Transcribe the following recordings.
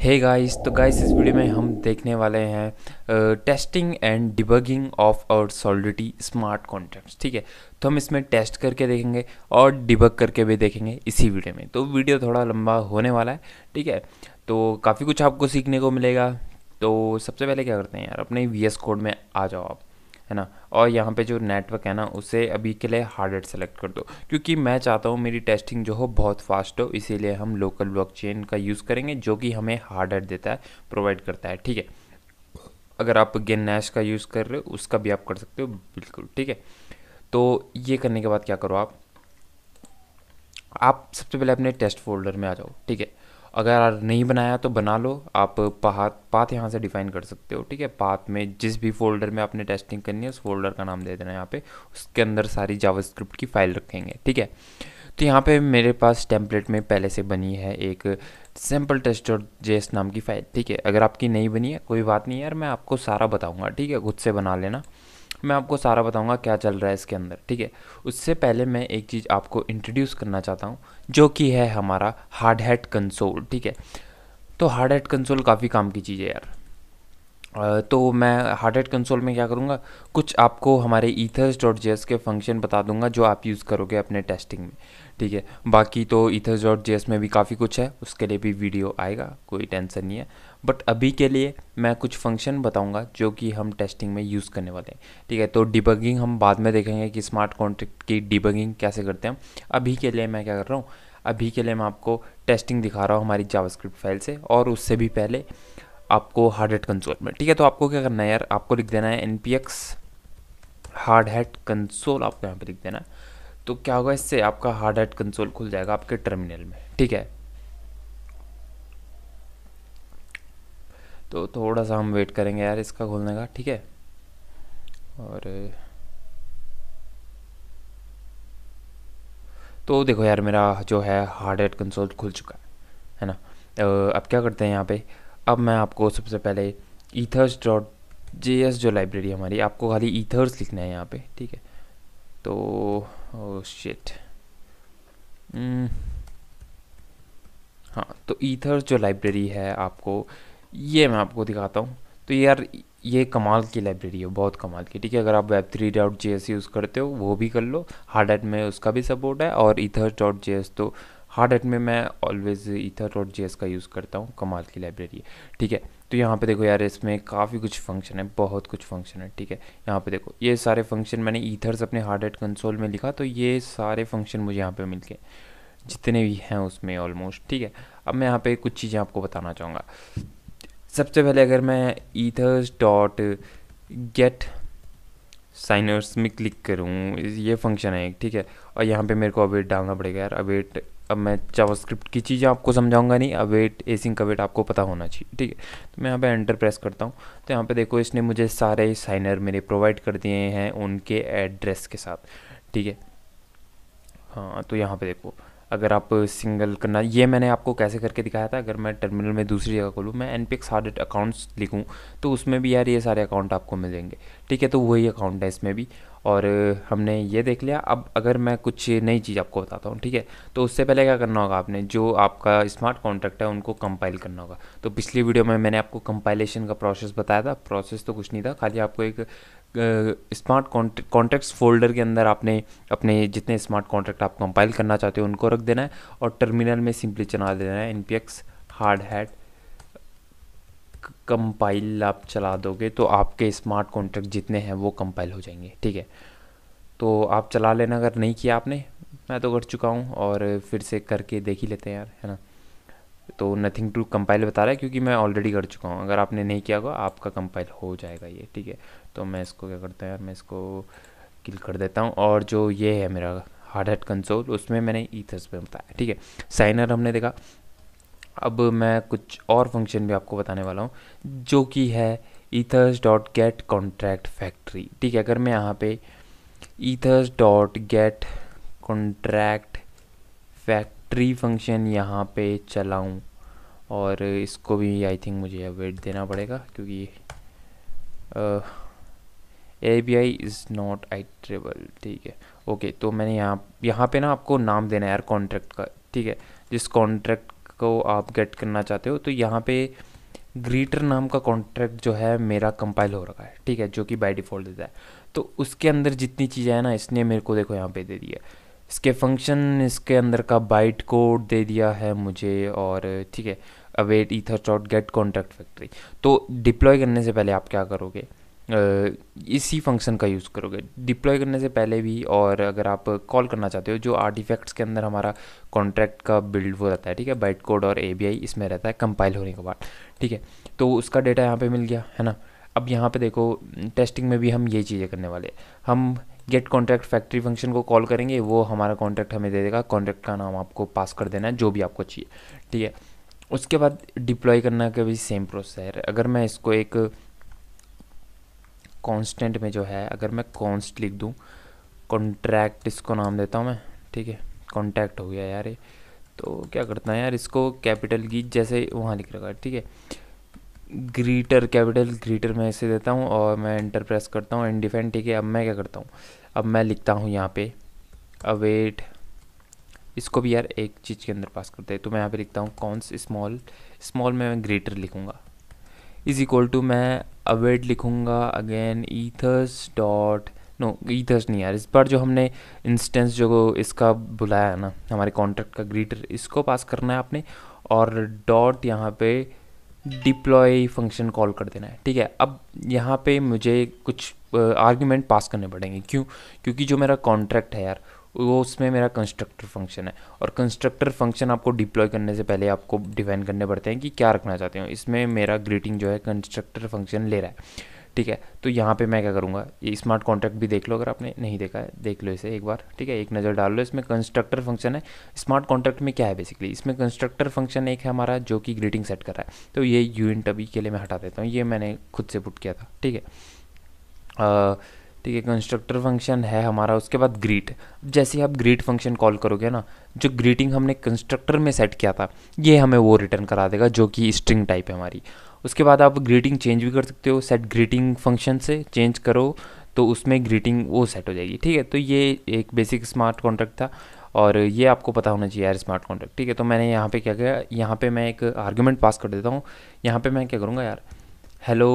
हे guys तो guys इस video में हम देखने वाले हैं testing and debugging of our solidity smart contracts ठीक है तो हम इसमें टेस्ट करके देखेंगे और डिबग करके भी देखेंगे इसी वीडियो में तो वीडियो थोड़ा लंबा होने वाला है ठीक है तो काफ़ी कुछ आपको सीखने को मिलेगा तो सबसे पहले क्या करते हैं यार अपने वी कोड में आ जाओ आप है ना और यहाँ पे जो नेटवर्क है ना उसे अभी के लिए हार्डवेयर सेलेक्ट कर दो क्योंकि मैं चाहता हूँ मेरी टेस्टिंग जो हो बहुत फास्ट हो इसीलिए हम लोकल ब्लॉकचेन का यूज़ करेंगे जो कि हमें हार्डवेयर देता है प्रोवाइड करता है ठीक है अगर आप गेनैश का यूज़ कर रहे हो उसका भी आप कर सकते हो बिल्कुल ठीक है तो ये करने के बाद क्या करो आप आप सबसे पहले अपने टेस्ट फोल्डर में आ जाओ ठीक है अगर नहीं बनाया तो बना लो आप पाथ पाथ यहाँ से डिफाइन कर सकते हो ठीक है पाथ में जिस भी फोल्डर में आपने टेस्टिंग करनी है उस फोल्डर का नाम दे देना यहाँ पे उसके अंदर सारी जावास्क्रिप्ट की फाइल रखेंगे ठीक है तो यहाँ पे मेरे पास टेम्पलेट में पहले से बनी है एक सैम्पल टेस्ट और जेस नाम की फाइल ठीक है अगर आपकी नहीं बनी है कोई बात नहीं यार मैं आपको सारा बताऊँगा ठीक है खुद से बना लेना मैं आपको सारा बताऊंगा क्या चल रहा है इसके अंदर ठीक है उससे पहले मैं एक चीज़ आपको इंट्रोड्यूस करना चाहता हूँ जो कि है हमारा हार्ड हेट कंसोल ठीक है तो हार्ड हेट कंसोल काफ़ी काम की चीज़ है यार तो मैं हार्ड हेट कंसोल में क्या करूँगा कुछ आपको हमारे ईथर्स डॉट जे के फंक्शन बता दूंगा जो आप यूज़ करोगे अपने टेस्टिंग में ठीक है बाकी तो ईथर्स डॉट जे में भी काफ़ी कुछ है उसके लिए भी वीडियो आएगा कोई टेंशन नहीं है बट अभी के लिए मैं कुछ फंक्शन बताऊंगा जो कि हम टेस्टिंग में यूज़ करने वाले हैं ठीक है तो डिबगिंग हम बाद में देखेंगे कि स्मार्ट कॉन्ट्रैक्ट की डिबगिंग कैसे करते हैं अभी के लिए मैं क्या कर रहा हूँ अभी के लिए मैं आपको टेस्टिंग दिखा रहा हूँ हमारी जावास्क्रिप्ट फाइल से और उससे भी पहले आपको हार्ड हेड कंसोल में ठीक है तो आपको क्या करना है यार आपको लिख देना है N P X hardhat console आपको यहाँ पर लिख देना है तो क्या होगा इससे आपका हार्ड हेड कंसोल खुल जाएगा आपके टर्मिनल में ठीक है तो थोड़ा सा हम वेट करेंगे यार इसका खोलने का ठीक है और तो देखो यार मेरा जो है हार्ड एड कंसोल खुल चुका है है ना अब क्या करते हैं यहाँ पे अब मैं आपको सबसे पहले ईथर्स डॉट जे एस जो लाइब्रेरी हमारी आपको खाली ईथर्स लिखना है यहाँ पे ठीक है तो ओ oh शिट hmm. हाँ तो ईथर्स जो लाइब्रेरी है आपको ये मैं आपको दिखाता हूँ तो यार ये कमाल की लाइब्रेरी है बहुत कमाल की ठीक है अगर आप web three dot J S use करते हो वो भी कर लो हार्ड एट में उसका भी सपोर्ट है और इथर डॉट जे एस तो हार्ड एट में मैं always ether dot J S का यूज़ करता हूँ कमाल की लाइब्रेरी है ठीक है तो यहाँ पे देखो यार इसमें काफ़ी कुछ फंक्शन है बहुत कुछ फंक्शन है ठीक है यहाँ पे देखो ये सारे फंक्शन मैंने ईथर्स अपने हार्ड एट कंसोल में लिखा तो ये सारे फंक्शन मुझे यहाँ पे मिल गए जितने भी हैं उसमें ऑलमोस्ट ठीक है अब मैं यहाँ पे कुछ चीज़ें आपको बताना चाहूँगा सबसे पहले अगर मैं ईथर्स डॉट गेट साइनर्स में क्लिक करूँ ये फंक्शन है ठीक है और यहाँ पे मेरे को अवेट डालना पड़ेगा यार अवेट अब मैं जावास्क्रिप्ट की चीज़ें आपको समझाऊंगा नहीं अवेट एसिंग का वेट आपको पता होना चाहिए ठीक है तो मैं यहाँ पे एंटर प्रेस करता हूँ तो यहाँ पे देखो इसने मुझे सारे साइनर मेरे प्रोवाइड कर दिए हैं उनके एड्रेस के साथ ठीक है हाँ तो यहाँ पे देखो अगर आप सिंगल करना ये मैंने आपको कैसे करके दिखाया था अगर मैं टर्मिनल में दूसरी जगह खोलूँ मैं N P X hardhat accounts लिखूँ तो उसमें भी यार ये सारे अकाउंट आपको मिल जाएंगे ठीक है तो वही अकाउंट है इसमें भी और हमने ये देख लिया अब अगर मैं कुछ नई चीज़ आपको बताता हूँ ठीक है तो उससे पहले क्या करना होगा आपने जो आपका स्मार्ट कॉन्ट्रैक्ट है उनको कंपाइल करना होगा तो पिछली वीडियो में मैंने आपको कंपाइलेशन का प्रोसेस बताया था प्रोसेस तो कुछ नहीं था खाली आपको एक स्मार्ट कॉन्टैक्ट्स फोल्डर के अंदर आपने अपने जितने स्मार्ट कॉन्ट्रैक्ट आप कंपाइल करना चाहते हो उनको रख देना है और टर्मिनल में सिंपली चला देना है N P X hardhat compile आप चला दोगे तो आपके स्मार्ट कॉन्ट्रैक्ट जितने हैं वो कंपाइल हो जाएंगे ठीक है तो आप चला लेना अगर नहीं किया आपने मैं तो कर चुका हूँ और फिर से करके देख ही लेते हैं यार है ना तो नथिंग टू कंपाइल बता रहा है क्योंकि मैं ऑलरेडी कर चुका हूँ अगर आपने नहीं किया होगा आपका कंपाइल हो जाएगा ये ठीक है तो मैं इसको क्या करता है यार मैं इसको किल कर देता हूँ और जो ये है मेरा हार्ड हेड कंसोल उसमें मैंने ईथर्स पे बताया ठीक है साइनर हमने देखा अब मैं कुछ और फंक्शन भी आपको बताने वाला हूँ जो कि है ethers dot get contract factory ठीक है अगर मैं यहाँ पे ethers dot get contract factory function यहाँ पे चलाऊँ और इसको भी आई थिंक मुझे वेट देना पड़ेगा क्योंकि आ, A B I is not iterable ठीक है ओके तो मैंने यहाँ यहाँ पे ना आपको नाम देना है यार कॉन्ट्रैक्ट का ठीक है जिस कॉन्ट्रैक्ट को आप गेट करना चाहते हो तो यहाँ पे ग्रीटर नाम का कॉन्ट्रैक्ट जो है मेरा कंपाइल हो रखा है ठीक है जो कि बाय डिफ़ॉल्ट देता है तो उसके अंदर जितनी चीज़ें हैं ना इसने मेरे को देखो यहाँ पे दे दिया इसके फंक्शन इसके अंदर का बाइट कोड दे दिया है मुझे और ठीक है await ether dot get contract factory तो डिप्लॉय करने से पहले आप क्या करोगे इसी फंक्शन का यूज़ करोगे डिप्लॉय करने से पहले भी और अगर आप कॉल करना चाहते हो जो आर्टिफैक्ट्स के अंदर हमारा कॉन्ट्रैक्ट का बिल्ड वो रहता है ठीक है बाइट कोड और ए इसमें रहता है कंपाइल होने के बाद ठीक है तो उसका डेटा यहाँ पर मिल गया है ना अब यहाँ पे देखो टेस्टिंग में भी हम ये चीज़ें करने वाले हम गेट कॉन्ट्रैक्ट फैक्ट्री फंक्शन को कॉल करेंगे वो हमारा कॉन्ट्रैक्ट हमें दे देगा कॉन्ट्रैक्ट का नाम आपको पास कर देना है जो भी आपको चाहिए ठीक है उसके बाद डिप्लॉय करना का भी सेम प्रोसेस है अगर मैं इसको एक कांस्टेंट में जो है अगर मैं कॉन्स्ट लिख दूँ कॉन्ट्रैक्ट इसको नाम देता हूँ मैं ठीक है कॉन्टैक्ट हो गया यार ये तो क्या करता है यार इसको कैपिटल की जैसे वहाँ लिख रखा है ठीक है ग्रीटर कैपिटल ग्रीटर मैं इसे देता हूँ और मैं इंटर प्रेस करता हूँ इंडिफेंट ठीक है अब मैं क्या करता हूँ अब मैं लिखता हूँ यहाँ पे अवेट इसको भी यार एक चीज़ के अंदर पास करते हैं तो मैं यहाँ पे लिखता हूँ कॉन्स स्मॉल स्मॉल में मैं ग्रेटर लिखूँगा इज इक्वल टू मैं अवेट लिखूँगा again ethers dot no ethers नहीं यार इस बार जो हमने इंस्टेंस जो इसका बुलाया ना हमारे कॉन्ट्रैक्ट का ग्रीटर इसको पास करना है आपने और डॉट यहाँ पे डिप्लॉय फंक्शन कॉल कर देना है ठीक है अब यहाँ पे मुझे कुछ आर्ग्यूमेंट uh, पास करने पड़ेंगे क्यों क्योंकि जो मेरा कॉन्ट्रैक्ट है यार वो उसमें मेरा कंस्ट्रक्टर फंक्शन है और कंस्ट्रक्टर फंक्शन आपको डिप्लॉय करने से पहले आपको डिफाइन करने पड़ते हैं कि क्या रखना चाहते हो इसमें मेरा ग्रीटिंग जो है कंस्ट्रक्टर फंक्शन ले रहा है ठीक है तो यहाँ पे मैं क्या करूँगा ये स्मार्ट कॉन्ट्रैक्ट भी देख लो अगर आपने नहीं देखा है देख लो इसे एक बार ठीक है एक नज़र डाल लो इसमें कंस्ट्रक्टर फंक्शन है स्मार्ट कॉन्ट्रैक्ट में क्या है बेसिकली इसमें कंस्ट्रक्टर फंक्शन एक है हमारा जो कि ग्रीटिंग सेट कर रहा है तो ये यू इन के लिए मैं हटा देता हूँ ये मैंने खुद से पुट किया था ठीक है ठीक है कंस्ट्रक्टर फंक्शन है हमारा उसके बाद ग्रीट जैसे आप ग्रीट फंक्शन कॉल करोगे ना जो ग्रीटिंग हमने कंस्ट्रक्टर में सेट किया था ये हमें वो रिटर्न करा देगा जो कि स्ट्रिंग टाइप है हमारी उसके बाद आप ग्रीटिंग चेंज भी कर सकते हो सेट ग्रीटिंग फंक्शन से चेंज करो तो उसमें ग्रीटिंग वो सेट हो जाएगी ठीक है तो ये एक बेसिक स्मार्ट कॉन्ट्रैक्ट था और ये आपको पता होना चाहिए यार स्मार्ट कॉन्ट्रैक्ट ठीक है तो मैंने यहाँ पे क्या किया यहाँ पे मैं एक आर्गूमेंट पास कर देता हूँ यहाँ पे मैं क्या करूँगा यार हेलो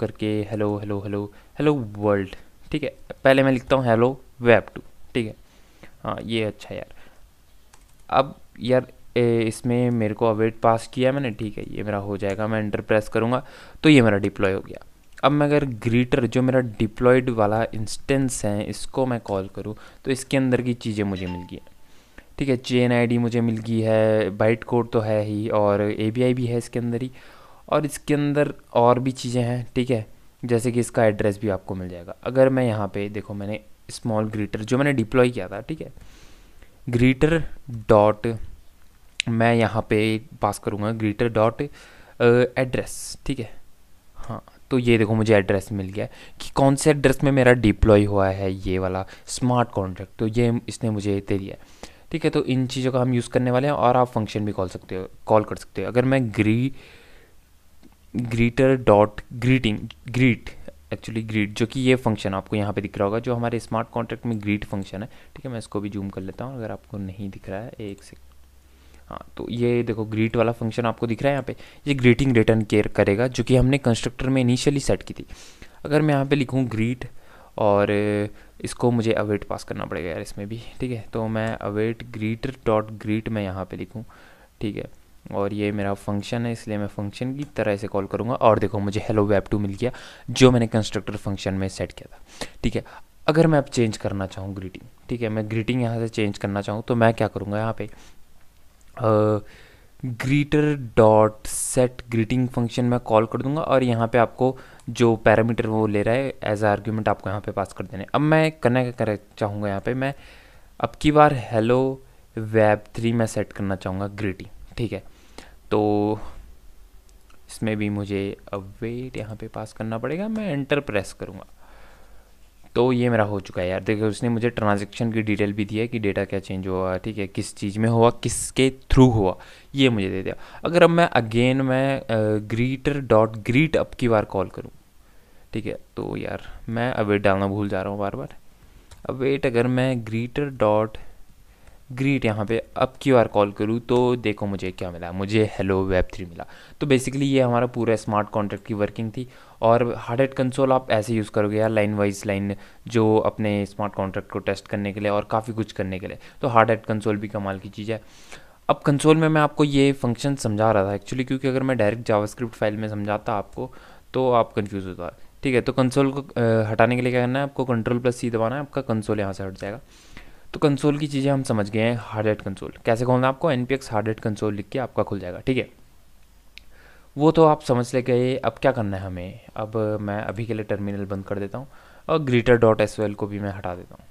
करके hello hello hello hello world ठीक है पहले मैं लिखता हूँ हेलो वेब टू ठीक है हाँ ये अच्छा यार अब यार ए, इसमें मेरे को अवेट पास किया मैंने ठीक है ये मेरा हो जाएगा मैं इंटर प्रेस करूँगा तो ये मेरा डिप्लॉय हो गया अब मैं अगर ग्रीटर जो मेरा डिप्लॉयड वाला इंस्टेंस है इसको मैं कॉल करूँ तो इसके अंदर की चीज़ें मुझे मिल गई हैं ठीक है चेन आईडी मुझे मिल गई है बाइट कोड तो है ही और ए भी है इसके अंदर ही और इसके अंदर और भी चीज़ें हैं ठीक है जैसे कि इसका एड्रेस भी आपको मिल जाएगा अगर मैं यहाँ पे देखो मैंने स्मॉल ग्रीटर जो मैंने डिप्लॉय किया था ठीक है ग्रीटर डॉट मैं यहाँ पे पास करूँगा ग्रीटर डॉट एड्रेस ठीक है हाँ तो ये देखो मुझे एड्रेस मिल गया कि कौन से एड्रेस में मेरा डिप्लॉय हुआ है ये वाला स्मार्ट कॉन्ट्रैक्ट तो ये इसने मुझे दे दिया ठीक है तो इन चीज़ों का हम यूज़ करने वाले हैं और आप फंक्शन भी कॉल सकते हो कॉल कर सकते हो अगर मैं ग्री greeter dot greeting greet actually greet जो कि ये फंक्शन आपको यहाँ पे दिख रहा होगा जो हमारे स्मार्ट कॉन्ट्रैक्ट में ग्रीट फंक्शन है ठीक है मैं इसको भी जूम कर लेता हूँ अगर आपको नहीं दिख रहा है एक सेकंड हाँ तो ये देखो ग्रीट वाला फंक्शन आपको दिख रहा है यहाँ पे ये ग्रीटिंग रिटर्न केयर करेगा जो कि हमने कंस्ट्रक्टर में इनिशियली सेट की थी अगर मैं यहाँ पे लिखूँ ग्रीट और इसको मुझे अवेट पास करना पड़ेगा यार इसमें भी ठीक है तो मैं अवेट ग्रीटर डॉट ग्रीट मैं यहाँ पे लिखूँ ठीक है और ये मेरा फंक्शन है इसलिए मैं फंक्शन की तरह इसे कॉल करूँगा और देखो मुझे हेलो वेब टू मिल गया जो मैंने कंस्ट्रक्टर फंक्शन में सेट किया था ठीक है अगर मैं अब चेंज करना चाहूँ ग्रीटिंग ठीक है मैं ग्रीटिंग यहाँ से चेंज करना चाहूँ तो मैं क्या करूँगा यहाँ पे greeter dot set greeting function मैं कॉल कर दूंगा और यहाँ पे आपको जो पैरामीटर वो ले रहा है एज आर्ग्यूमेंट आपको यहाँ पे पास कर देने अब मैं करना क्या करना चाहूँगा यहाँ पे मैं अब की बार हेलो वेब थ्री मैं सेट करना चाहूँगा ग्रीटिंग ठीक है तो इसमें भी मुझे अब वेट यहाँ पे पास करना पड़ेगा मैं एंटर प्रेस करूँगा तो ये मेरा हो चुका है यार देखो उसने मुझे ट्रांजैक्शन की डिटेल भी दी है कि डेटा क्या चेंज हुआ ठीक है किस चीज़ में हुआ किसके थ्रू हुआ ये मुझे दे दिया अगर अब मैं अगेन मैं ग्रीटर डॉट ग्रीट अप की बार कॉल करूँ ठीक है तो यार मैं अवेट डालना भूल जा रहा हूँ बार बार अवेट अगर मैं ग्रीटर डॉट ग्रीट यहाँ पे अब क्यू आर कॉल करूँ तो देखो मुझे क्या मिला मुझे हेलो वेब थ्री मिला तो बेसिकली ये हमारा पूरा स्मार्ट कॉन्ट्रैक्ट की वर्किंग थी और हार्ड एट कंसोल आप ऐसे यूज़ करोगे यार लाइन वाइज लाइन जो अपने स्मार्ट कॉन्ट्रैक्ट को टेस्ट करने के लिए और काफ़ी कुछ करने के लिए तो हार्ड एट कंसोल भी कमाल की चीज़ है अब कंसोल में मैं आपको ये फंक्शन समझा रहा था एक्चुअली क्योंकि अगर मैं डायरेक्ट जावास्क्रिप्ट फाइल में समझाता आपको तो आप कन्फ्यूज़ होता ठीक है तो कंसोल को हटाने के लिए क्या करना है आपको कंट्रोल प्लस सी दबाना है आपका कंसोल यहाँ से हट जाएगा तो कंसोल की चीज़ें हम समझ गए हैं हार्ड एट कंसोल कैसे खोलना आपको N P X Hardhat console लिख के आपका खुल जाएगा ठीक है वो तो आप समझ ले गए अब क्या करना है हमें अब मैं अभी के लिए टर्मिनल बंद कर देता हूँ और ग्रीटर डॉट एस को भी मैं हटा देता हूँ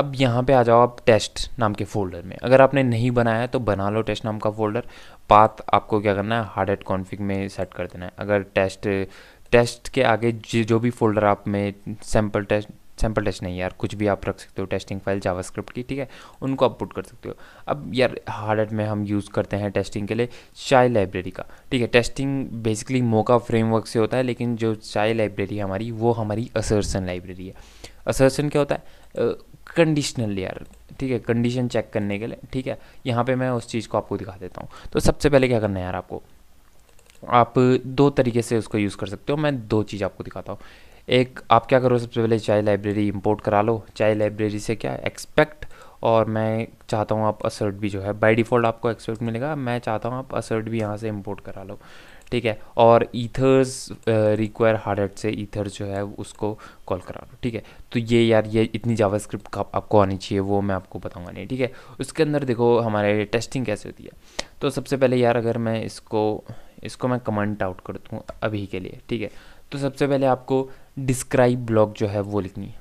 अब यहाँ पे आ जाओ आप टेस्ट नाम के फोल्डर में अगर आपने नहीं बनाया तो बना लो टेस्ट नाम का फोल्डर पाथ आपको क्या करना है हार्ड एट कॉन्फिग में सेट कर देना है अगर टेस्ट टेस्ट के आगे जो भी फोल्डर आप में सैम्पल टेस्ट सैम्पल टेस्ट नहीं यार कुछ भी आप रख सकते हो टेस्टिंग फाइल जावास्क्रिप्ट की ठीक है उनको आप पुट कर सकते हो अब यार हार्ड में हम यूज़ करते हैं टेस्टिंग के लिए शाई लाइब्रेरी का ठीक है टेस्टिंग बेसिकली मोका फ्रेमवर्क से होता है लेकिन जो शाई लाइब्रेरी है हमारी वो हमारी असर्सन लाइब्रेरी है असर्सन क्या होता है कंडीशनल यार ठीक है कंडीशन चेक करने के लिए ठीक है यहाँ पे मैं उस चीज़ को आपको दिखा देता हूँ तो सबसे पहले क्या करना है यार आपको आप दो तरीके से उसको यूज़ कर सकते हो मैं दो चीज़ आपको दिखाता हूँ एक आप क्या करो सबसे पहले चाय लाइब्रेरी इंपोर्ट करा लो चाय लाइब्रेरी से क्या एक्सपेक्ट और मैं चाहता हूँ आप असर्ट भी जो है बाय डिफ़ॉल्ट आपको एक्सपेक्ट मिलेगा मैं चाहता हूँ आप असर्ट भी यहाँ से इंपोर्ट करा लो ठीक है और ईथर्स रिक्वायर हार्ड से ईथर जो है उसको कॉल करा लो ठीक है तो ये यार ये इतनी जावा स्क्रिप्ट का आपको आनी चाहिए वो मैं आपको बताऊंगा नहीं ठीक है उसके अंदर देखो हमारे टेस्टिंग कैसे होती है तो सबसे पहले यार अगर मैं इसको इसको मैं कमेंट आउट कर दूँ अभी के लिए ठीक है तो सबसे पहले आपको डिस्क्राइब ब्लॉक जो है वो लिखनी है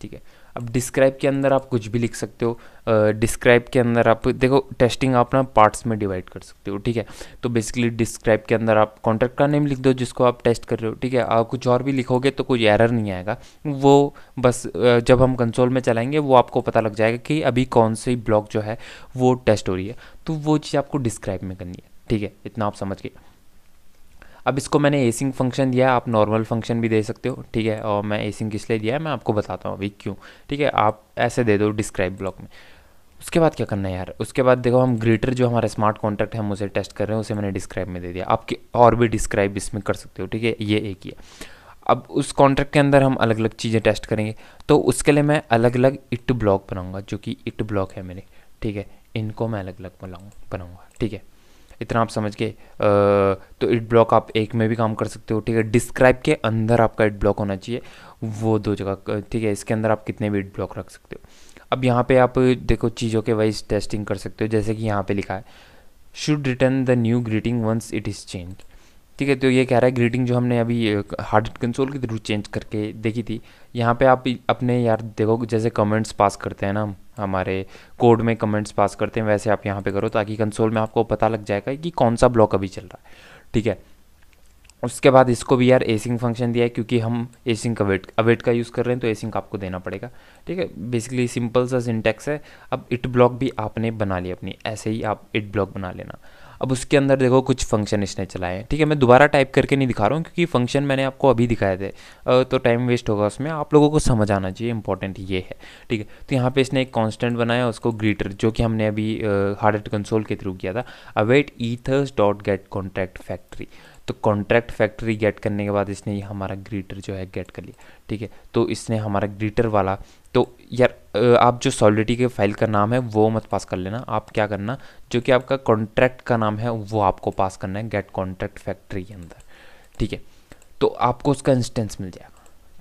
ठीक है अब डिस्क्राइब के अंदर आप कुछ भी लिख सकते हो डिस्क्राइब के अंदर आप देखो टेस्टिंग आप ना पार्ट्स में डिवाइड कर सकते हो ठीक है तो बेसिकली डिस्क्राइब के अंदर आप कॉन्ट्रैक्ट का नेम लिख दो जिसको आप टेस्ट कर रहे हो ठीक है आप कुछ और भी लिखोगे तो कोई एरर नहीं आएगा वो बस जब हम कंसोल में चलाएंगे वो आपको पता लग जाएगा कि अभी कौन सी ब्लॉक जो है वो टेस्ट हो रही है तो वो चीज़ आपको डिस्क्राइब में करनी है ठीक है इतना आप समझ गए अब इसको मैंने एसिंग फंक्शन दिया है आप नॉर्मल फंक्शन भी दे सकते हो ठीक है और मैं एसिंग किस लिए दिया है मैं आपको बताता हूँ अभी क्यों ठीक है आप ऐसे दे दो डिस्क्राइब ब्लॉक में उसके बाद क्या करना है यार उसके बाद देखो हम ग्रेटर जो हमारा स्मार्ट कॉन्ट्रैक्ट है हम उसे टेस्ट कर रहे हैं उसे मैंने डिस्क्राइब में दे दिया आपके और भी डिस्क्राइब इसमें कर सकते हो ठीक है ये एक ही है अब उस कॉन्ट्रैक्ट के अंदर हम अलग अलग चीज़ें टेस्ट करेंगे तो उसके लिए मैं अलग अलग इट ब्लॉक बनाऊंगा जो कि इट ब्लॉक है मेरे ठीक है इनको मैं अलग अलग बनाऊँ बनाऊँगा ठीक है इतना आप समझ गए तो इट ब्लॉक आप एक में भी काम कर सकते हो ठीक है डिस्क्राइब के अंदर आपका इट ब्लॉक होना चाहिए वो दो जगह ठीक है इसके अंदर आप कितने भी इट ब्लॉक रख सकते हो अब यहाँ पे आप देखो चीज़ों के वाइज टेस्टिंग कर सकते हो जैसे कि यहाँ पे लिखा है should return the new greeting once it is change ठीक है तो ये कह रहा है ग्रीटिंग जो हमने अभी हार्ड कंसोल के थ्रू चेंज करके देखी थी यहाँ पे आप अपने यार देखो जैसे कमेंट्स पास करते हैं ना हम हमारे कोड में कमेंट्स पास करते हैं वैसे आप यहाँ पे करो ताकि कंसोल में आपको पता लग जाएगा कि कौन सा ब्लॉक अभी चल रहा है ठीक है उसके बाद इसको भी यार एसिंग फंक्शन दिया है क्योंकि हम एसिंग का वेट अवेट का यूज़ कर रहे हैं तो एसिंग आपको देना पड़ेगा ठीक है बेसिकली सिंपल सा सिंटेक्स है अब इट ब्लॉक भी आपने बना लिया अपनी ऐसे ही आप इट ब्लॉक बना लेना अब उसके अंदर देखो कुछ फंक्शन इसने चलाए हैं ठीक है मैं दोबारा टाइप करके नहीं दिखा रहा हूँ क्योंकि फंक्शन मैंने आपको अभी दिखाए थे तो टाइम वेस्ट होगा उसमें आप लोगों को समझ आना चाहिए इंपॉर्टेंट ये है ठीक है तो यहाँ पर इसने एक कॉन्स्टेंट बनाया उसको ग्रीटर जो कि हमने अभी हार्ड एट कंसोल के थ्रू किया था await ethers dot get contract factory तो कॉन्ट्रैक्ट फैक्ट्री गेट करने के बाद इसने ये हमारा ग्रीटर जो है गेट कर लिया ठीक है तो इसने हमारा ग्रीटर वाला तो यार आप जो सॉलिडिटी के फाइल का नाम है वो मत पास कर लेना आप क्या करना जो कि आपका कॉन्ट्रैक्ट का नाम है वो आपको पास करना है गेट कॉन्ट्रैक्ट फैक्ट्री के अंदर ठीक है तो आपको उसका इंस्टेंस मिल जाएगा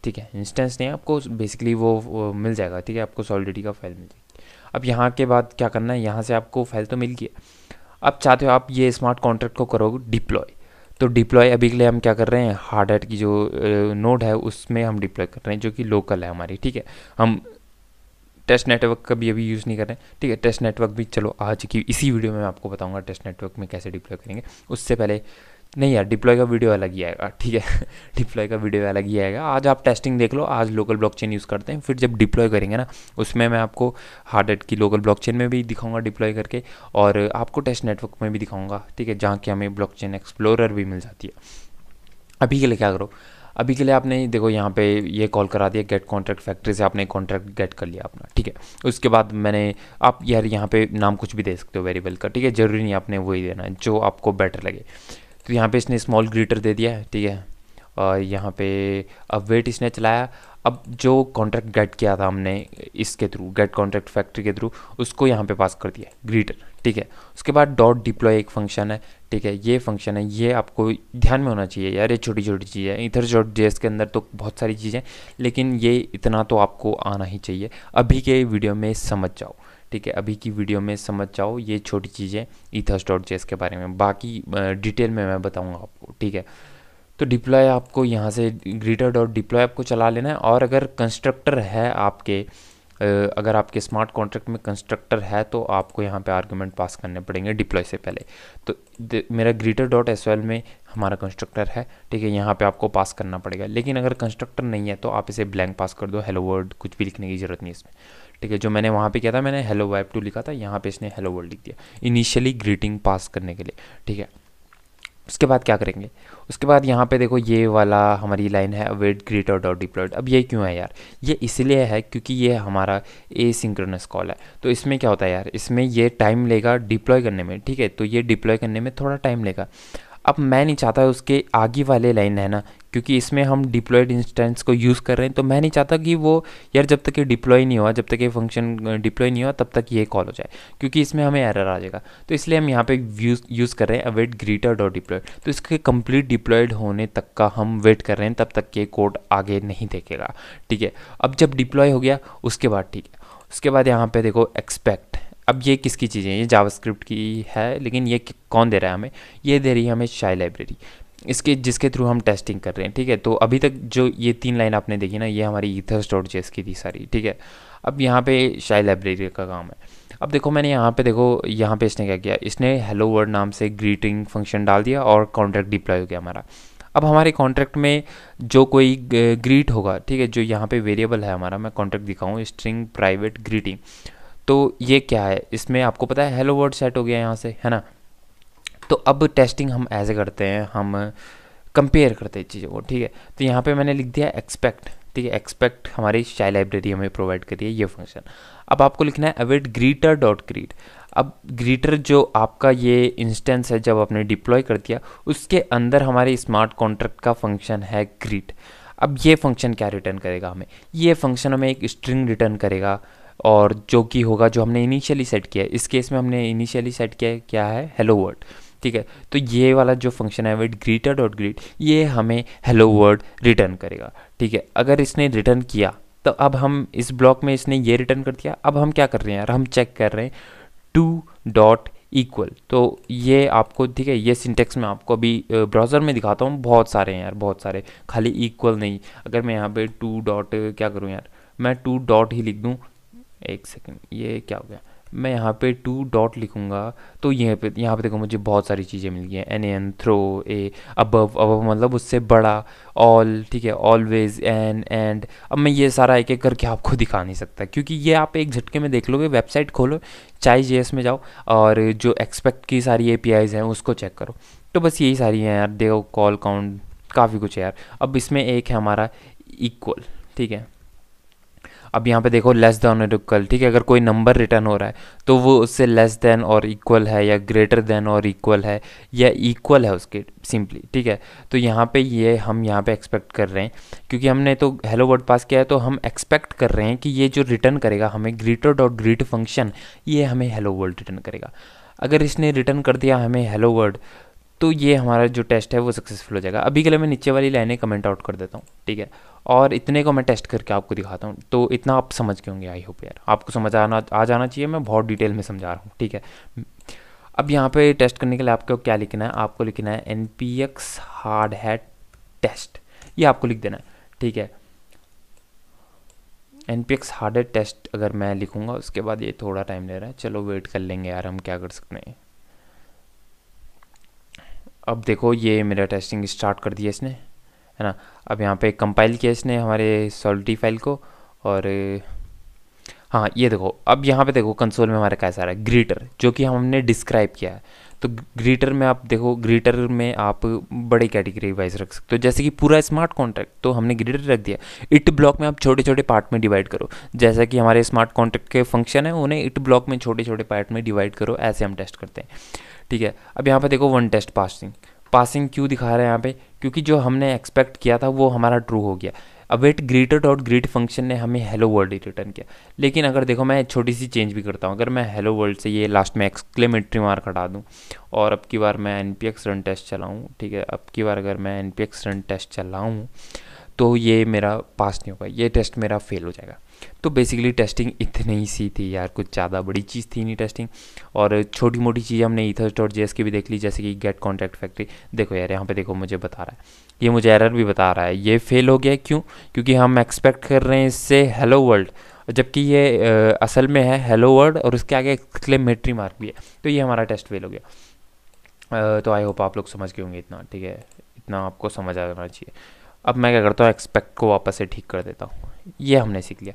ठीक है इंस्टेंस नहीं आपको बेसिकली वो, वो मिल जाएगा ठीक है आपको सॉलिडिटी का फाइल मिल जाएगी अब यहाँ के बाद क्या करना है यहाँ से आपको फाइल तो मिल गई अब चाहते हो आप ये स्मार्ट कॉन्ट्रैक्ट को करोगे डिप्लॉय तो डिप्लॉय अभी के लिए हम क्या कर रहे हैं हार्ड की जो नोड है उसमें हम डिप्लॉय कर रहे हैं जो कि लोकल है हमारी ठीक है हम टेस्ट नेटवर्क का भी अभी यूज़ नहीं कर रहे हैं ठीक है टेस्ट नेटवर्क भी चलो आज की इसी वीडियो में मैं आपको बताऊंगा टेस्ट नेटवर्क में कैसे डिप्लॉय करेंगे उससे पहले नहीं यार डिप्लॉय का वीडियो अलग ही आएगा ठीक है डिप्लॉय का वीडियो अलग ही आएगा आज आप टेस्टिंग देख लो आज लोकल ब्लॉकचेन यूज़ करते हैं फिर जब डिप्लॉय करेंगे ना उसमें मैं आपको एड की लोकल ब्लॉकचेन में भी दिखाऊंगा डिप्लॉय करके और आपको टेस्ट नेटवर्क में भी दिखाऊंगा ठीक है जहाँ की हमें ब्लॉक एक्सप्लोरर भी मिल जाती है अभी के लिए क्या करो अभी के लिए आपने देखो यहाँ पे ये कॉल करा दिया गेट कॉन्ट्रैक्ट फैक्ट्री से आपने कॉन्ट्रैक्ट गेट कर लिया अपना ठीक है उसके बाद मैंने आप यार यहाँ पे नाम कुछ भी दे सकते हो वेरिएबल का ठीक है ज़रूरी नहीं आपने वही देना है जो आपको बेटर लगे तो यहाँ पे इसने स्मॉल ग्रीटर दे दिया है ठीक है और यहाँ पे अब वेट इसने चलाया अब जो कॉन्ट्रैक्ट गेट किया था हमने इसके थ्रू गेट कॉन्ट्रैक्ट फैक्ट्री के थ्रू उसको यहाँ पे पास कर दिया ग्रीटर ठीक है उसके बाद डॉट डिप्लॉय एक फंक्शन है ठीक है ये फंक्शन है ये आपको ध्यान में होना चाहिए यार ये छोटी छोटी चीज़ें इधर जो जेस के अंदर तो बहुत सारी चीज़ें लेकिन ये इतना तो आपको आना ही चाहिए अभी के वीडियो में समझ जाओ ठीक है अभी की वीडियो में समझ जाओ ये छोटी चीज़ें ईथर्स डॉट जेस के बारे में बाकी डिटेल में मैं बताऊँगा आपको ठीक है तो डिप्लॉय आपको यहाँ से ग्रीटर डॉट डिप्लॉय आपको चला लेना है और अगर कंस्ट्रक्टर है आपके अगर आपके स्मार्ट कॉन्ट्रैक्ट में कंस्ट्रक्टर है तो आपको यहाँ पे आर्गुमेंट पास करने पड़ेंगे डिप्लॉय से पहले तो मेरा ग्रीटर डॉट एस में हमारा कंस्ट्रक्टर है ठीक है यहाँ पे आपको पास करना पड़ेगा लेकिन अगर कंस्ट्रक्टर नहीं है तो आप इसे ब्लैंक पास कर दो हेलो वर्ड कुछ भी लिखने की ज़रूरत नहीं इसमें ठीक है जो मैंने वहाँ पे किया था मैंने हेलो वेब टू लिखा था यहाँ पे इसने हेलो वर्ल्ड लिख दिया इनिशियली ग्रीटिंग पास करने के लिए ठीक है उसके बाद क्या करेंगे उसके बाद यहाँ पे देखो ये वाला हमारी लाइन है अवेट ग्रीटर डॉट डिप्लॉयड अब ये क्यों है यार ये इसलिए है क्योंकि ये हमारा ए सिंक्रनस कॉल है तो इसमें क्या होता है यार इसमें ये टाइम लेगा डिप्लॉय करने में ठीक है तो ये डिप्लॉय करने में थोड़ा टाइम लेगा अब मैं नहीं चाहता उसके आगे वाले लाइन है ना क्योंकि इसमें हम डिप्लॉयड इंस्टेंस को यूज़ कर रहे हैं तो मैं नहीं चाहता कि वो यार जब तक ये डिप्लॉय नहीं हुआ जब तक ये फंक्शन डिप्लॉय नहीं हुआ तब तक ये कॉल हो जाए क्योंकि इसमें हमें एरर आ जाएगा तो इसलिए हम यहाँ पे यूज़ यूज़ कर रहे हैं अवेट ग्रीटर डॉट डिप्लॉयड तो इसके कम्प्लीट डिप्लॉयड होने तक का हम वेट कर रहे हैं तब तक ये कोड आगे नहीं देखेगा ठीक है अब जब डिप्लॉय हो गया उसके बाद ठीक है उसके बाद यहाँ पर देखो एक्सपेक्ट अब ये किसकी चीज़ें ये जावास्क्रिप्ट की है लेकिन ये कौन दे रहा है हमें ये दे रही है हमें शाई लाइब्रेरी इसके जिसके थ्रू हम टेस्टिंग कर रहे हैं ठीक है तो अभी तक जो ये तीन लाइन आपने देखी ना ये हमारी ईथर्स डॉट जेस की थी सारी ठीक है अब यहाँ पे शाई लाइब्रेरी का काम है अब देखो मैंने यहाँ पे देखो यहाँ पे इसने क्या किया इसने हेलो वर्ड नाम से ग्रीटिंग फंक्शन डाल दिया और कॉन्ट्रैक्ट डिप्लॉय हो गया हमारा अब हमारे कॉन्ट्रैक्ट में जो कोई ग्रीट होगा ठीक है जो यहाँ पे वेरिएबल है हमारा मैं कॉन्ट्रैक्ट दिखाऊँ स्ट्रिंग प्राइवेट ग्रीटिंग तो ये क्या है इसमें आपको पता है हेलो वर्ड सेट हो गया यहाँ से है ना तो अब टेस्टिंग हम ऐसे करते हैं हम कंपेयर करते हैं चीज़ों को ठीक है तो यहाँ पे मैंने लिख दिया एक्सपेक्ट ठीक है एक्सपेक्ट हमारी शाई लाइब्रेरी हमें प्रोवाइड करी है ये फंक्शन अब आपको लिखना है अवेट ग्रीटर डॉट ग्रीट अब ग्रीटर जो आपका ये इंस्टेंस है जब आपने डिप्लॉय कर दिया उसके अंदर हमारे स्मार्ट कॉन्ट्रैक्ट का फंक्शन है ग्रीट अब ये फंक्शन क्या रिटर्न करेगा हमें ये फंक्शन हमें एक स्ट्रिंग रिटर्न करेगा और जो कि होगा जो हमने इनिशियली सेट किया है इस केस में हमने इनिशियली सेट किया है क्या है हेलो वर्ड ठीक है तो ये वाला जो फंक्शन है विट ग्रीटर डॉट ग्रीट ये हमें हेलो वर्ड रिटर्न करेगा ठीक है अगर इसने रिटर्न किया तो अब हम इस ब्लॉक में इसने ये रिटर्न कर दिया अब हम क्या कर रहे हैं यार हम चेक कर रहे हैं टू डॉट इक्वल तो ये आपको ठीक है ये सिंटेक्स में आपको अभी ब्राउज़र में दिखाता हूँ बहुत सारे हैं यार बहुत सारे खाली इक्वल नहीं अगर मैं यहाँ पे टू डॉट क्या करूँ यार मैं टू डॉट ही लिख दूँ एक सेकेंड ये क्या हो गया मैं यहाँ पे टू डॉट लिखूँगा तो यहाँ पे यहाँ पे देखो मुझे बहुत सारी चीज़ें मिल गई हैं N N throw a above above मतलब उससे बड़ा ऑल ठीक है ऑलवेज एन एंड अब मैं ये सारा एक एक करके आपको दिखा नहीं सकता क्योंकि ये आप एक झटके में देख लोगे वेबसाइट खोलो चाहे जे में जाओ और जो एक्सपेक्ट की सारी ए हैं उसको चेक करो तो बस यही सारी हैं यार देखो कॉल काउंट काफ़ी कुछ है यार अब इसमें एक है हमारा इक्वल ठीक है अब यहाँ पे देखो लेस देन और इक्वल ठीक है अगर कोई नंबर रिटर्न हो रहा है तो वो उससे लेस देन और इक्वल है या ग्रेटर देन और इक्वल है या इक्वल है उसके सिंपली ठीक है तो यहाँ पे ये हम यहाँ पे एक्सपेक्ट कर रहे हैं क्योंकि हमने तो हेलो वर्ड पास किया है तो हम एक्सपेक्ट कर रहे हैं कि ये जो रिटर्न करेगा हमें ग्रीटर डॉट ग्रीट फंक्शन ये हमें हेलो वर्ल्ड रिटर्न करेगा अगर इसने रिटर्न कर दिया हमें हेलो वर्ड तो ये हमारा जो टेस्ट है वो सक्सेसफुल हो जाएगा अभी के लिए मैं नीचे वाली लाइनें कमेंट आउट कर देता हूँ ठीक है और इतने को मैं टेस्ट करके आपको दिखाता हूँ तो इतना आप समझ के होंगे आई होप यार आपको समझ आना आ जाना चाहिए मैं बहुत डिटेल में समझा रहा हूँ ठीक है अब यहाँ पे टेस्ट करने के लिए आपको क्या लिखना है आपको लिखना है N P X Hardhat test ये आपको लिख देना है ठीक है N P X Hardhat test अगर मैं लिखूँगा उसके बाद ये थोड़ा टाइम ले रहा है चलो वेट कर लेंगे यार हम क्या कर सकते हैं अब देखो ये मेरा टेस्टिंग स्टार्ट कर दिया इसने है ना अब यहाँ पे कंपाइल किया इसने हमारे सॉल्टी फाइल को और हाँ ये देखो अब यहाँ पे देखो कंसोल में हमारा कैसा आ रहा है ग्रीटर जो कि हमने डिस्क्राइब किया है तो ग्रीटर में आप देखो ग्रीटर में आप बड़े कैटेगरी वाइज रख सकते हो जैसे कि पूरा स्मार्ट कॉन्ट्रैक्ट तो हमने ग्रीटर रख दिया इट ब्लॉक में आप छोटे छोटे पार्ट में डिवाइड करो जैसा कि हमारे स्मार्ट कॉन्ट्रैक्ट के फंक्शन है उन्हें इट ब्लॉक में छोटे छोटे पार्ट में डिवाइड करो ऐसे हम टेस्ट करते हैं ठीक है अब यहाँ पर देखो वन टेस्ट पासिंग पासिंग क्यों दिखा रहे हैं यहाँ पे क्योंकि जो हमने एक्सपेक्ट किया था वो हमारा ट्रू हो गया await greeter dot greet function ने हमें हेलो वर्ल्ड ही रिटर्न किया लेकिन अगर देखो मैं छोटी सी चेंज भी करता हूँ अगर मैं हेलो वर्ल्ड से ये लास्ट में एक्सक्लेमेटरी मार्क हटा दूँ और अब की बार मैं N P X run test चलाऊँ ठीक है अब की बार अगर मैं N P X run test चलाऊँ तो ये मेरा पास नहीं होगा ये टेस्ट मेरा फेल हो जाएगा तो बेसिकली टेस्टिंग इतनी ही सी थी यार कुछ ज़्यादा बड़ी चीज़ थी नहीं टेस्टिंग और छोटी मोटी चीज़ हमने ईथर्स डॉट जे की भी देख ली जैसे कि गेट कॉन्टैक्ट फैक्ट्री देखो यार यहाँ पे देखो मुझे बता रहा है ये मुझे एरर भी बता रहा है ये फेल हो गया क्यों क्योंकि हम एक्सपेक्ट कर रहे हैं इससे हेलो वर्ल्ड जबकि ये आ, असल में है हेलो वर्ल्ड और उसके आगे एक्सक्लेमेटरी मार्क भी है तो ये हमारा टेस्ट फेल हो गया आ, तो आई होप आप लोग समझ गए होंगे इतना ठीक है इतना आपको समझ आना चाहिए अब मैं क्या करता हूँ एक्सपेक्ट को वापस से ठीक कर देता हूँ ये हमने सीख लिया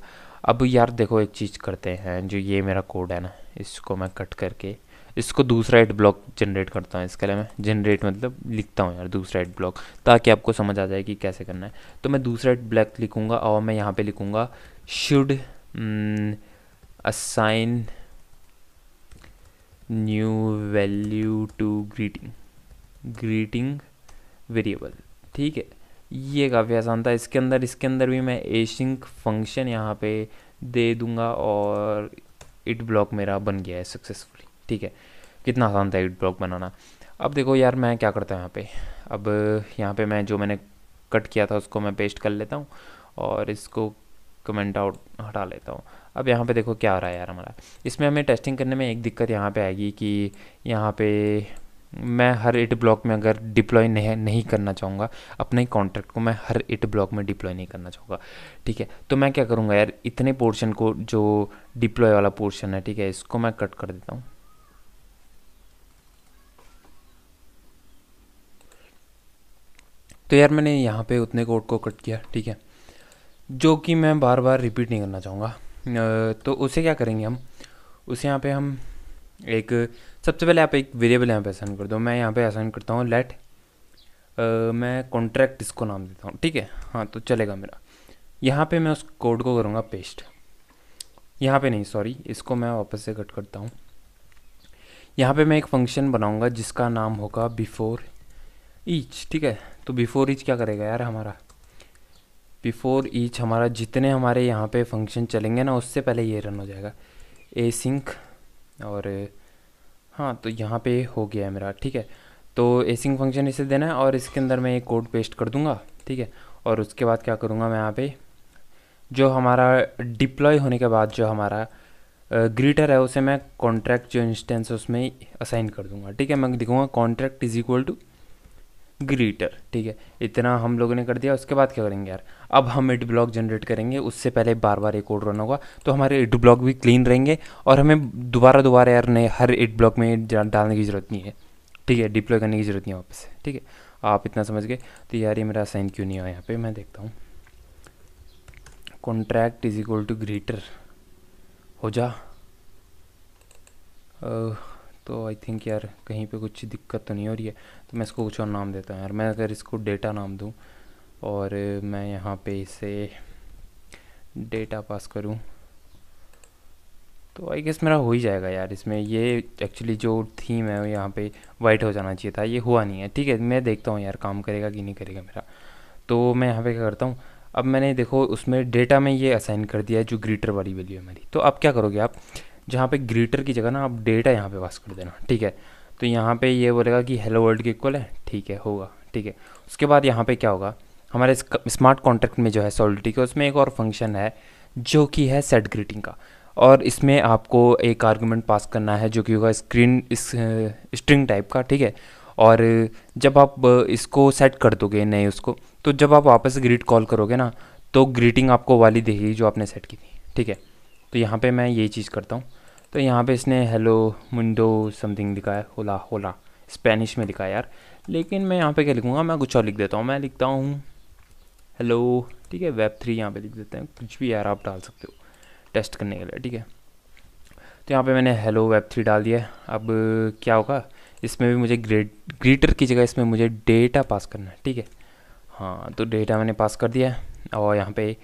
अब यार देखो एक चीज़ करते हैं जो ये मेरा कोड है ना इसको मैं कट करके इसको दूसरा एड ब्लॉक जनरेट करता हूँ इसके लिए मैं जनरेट मतलब लिखता हूँ यार दूसरा एड ब्लॉक ताकि आपको समझ आ जाए कि कैसे करना है तो मैं दूसरा एड ब्लॉक लिखूँगा और मैं यहाँ पे लिखूँगा should assign new value to greeting greeting variable ठीक है ये काफ़ी आसान था इसके अंदर इसके अंदर भी मैं एशिंक फंक्शन यहाँ पे दे दूंगा और इट ब्लॉक मेरा बन गया है सक्सेसफुली ठीक है कितना आसान था इट ब्लॉक बनाना अब देखो यार मैं क्या करता हूँ यहाँ पे अब यहाँ पे मैं जो मैंने कट किया था उसको मैं पेस्ट कर लेता हूँ और इसको कमेंट आउट हटा लेता हूँ अब यहाँ पे देखो क्या आ रहा है यार हमारा इसमें हमें टेस्टिंग करने में एक दिक्कत यहाँ पे आएगी कि यहाँ पे मैं हर इट ब्लॉक में अगर डिप्लॉय नहीं नहीं करना चाहूँगा अपने कॉन्ट्रैक्ट को मैं हर इट ब्लॉक में डिप्लॉय नहीं करना चाहूँगा ठीक है तो मैं क्या करूँगा यार इतने पोर्शन को जो डिप्लॉय वाला पोर्शन है ठीक है इसको मैं कट कर देता हूँ तो यार मैंने यहाँ पे उतने कोड को कट किया ठीक है जो कि मैं बार बार रिपीट नहीं करना चाहूँगा तो उसे क्या करेंगे हम उसे यहाँ पे हम एक सबसे पहले आप एक वेरिएबल यहाँ पे असाइन कर दो मैं यहाँ पे असाइन करता हूँ लेट मैं कॉन्ट्रैक्ट इसको नाम देता हूँ ठीक है हाँ तो चलेगा मेरा यहाँ पे मैं उस कोड को करूँगा पेस्ट यहाँ पे नहीं सॉरी इसको मैं वापस से कट करता हूँ यहाँ पे मैं एक फंक्शन बनाऊँगा जिसका नाम होगा बिफोर ईच ठीक है तो बिफोर ईच क्या करेगा यार हमारा बिफोर ईच हमारा जितने हमारे यहाँ पे फंक्शन चलेंगे ना उससे पहले ये रन हो जाएगा ए सिंक और हाँ तो यहाँ पे हो गया है मेरा ठीक है तो एसिंग फंक्शन इसे देना है और इसके अंदर मैं एक कोड पेस्ट कर दूँगा ठीक है और उसके बाद क्या करूँगा मैं यहाँ पे जो हमारा डिप्लॉय होने के बाद जो हमारा ग्रीटर है उसे मैं कॉन्ट्रैक्ट जो इंस्टेंस है उसमें असाइन कर दूंगा ठीक है मैं दिखूँगा contract is equal to greeter ठीक है इतना हम लोगों ने कर दिया उसके बाद क्या करेंगे यार अब हम इड ब्लॉक जनरेट करेंगे उससे पहले बार बार एक कोड रन होगा तो हमारे इड ब्लॉक भी क्लीन रहेंगे और हमें दोबारा दोबारा यार नए हर इड ब्लॉक में डालने की ज़रूरत नहीं है ठीक है डिप्लॉय करने की ज़रूरत नहीं है वापस से ठीक है आप इतना समझ गए तो यार ये मेरा साइन क्यों नहीं हुआ यहाँ पर मैं देखता हूँ contract is equal to greater हो जा तो आई थिंक यार कहीं पे कुछ दिक्कत तो नहीं हो रही है तो मैं इसको कुछ और नाम देता हूँ यार मैं अगर इसको डेटा नाम दूँ और मैं यहाँ पे इसे डेटा पास करूँ तो आई गेस मेरा हो ही जाएगा यार इसमें ये एक्चुअली जो थीम है वो यहाँ पे वाइट हो जाना चाहिए था ये हुआ नहीं है ठीक है मैं देखता हूँ यार काम करेगा कि नहीं करेगा मेरा तो मैं यहाँ पे क्या करता हूँ अब मैंने देखो उसमें डेटा में ये असाइन कर दिया है जो ग्रीटर वाली वैल्यू है मेरी तो अब क्या करोगे आप जहाँ पर ग्रीटर की जगह ना आप डेटा यहाँ पर पास कर देना ठीक है तो यहाँ पर ये बोलेगा कि हेलो वर्ल्ड के इक्वल है ठीक है होगा ठीक है उसके बाद यहाँ पर क्या होगा हमारे स्मार्ट कॉन्ट्रैक्ट में जो है सॉलिडिटी का उसमें एक और फंक्शन है जो कि है सेट ग्रीटिंग का और इसमें आपको एक आर्गूमेंट पास करना है जो कि होगा स्क्रीन इस स्ट्रिंग टाइप का ठीक है और जब आप इसको सेट कर दोगे नए उसको तो जब आप वापस ग्रीट कॉल करोगे ना तो ग्रीटिंग आपको वाली देगी जो आपने सेट की थी ठीक है तो यहाँ पे मैं यही चीज़ करता हूँ तो यहाँ पे इसने हेलो मुंडो समथिंग लिखा है होला होला स्पेनिश में लिखा है यार लेकिन मैं यहाँ पे क्या लिखूँगा मैं कुछ और लिख देता हूँ मैं लिखता हूँ हेलो ठीक है वेब थ्री यहाँ पे लिख देते हैं कुछ भी यार आप डाल सकते हो टेस्ट करने के लिए ठीक है तो यहाँ पे मैंने हेलो वेब थ्री डाल दिया अब क्या होगा इसमें भी मुझे ग्रेट ग्रीटर की जगह इसमें मुझे डेटा पास करना है ठीक है हाँ तो डेटा मैंने पास कर दिया है और यहाँ पे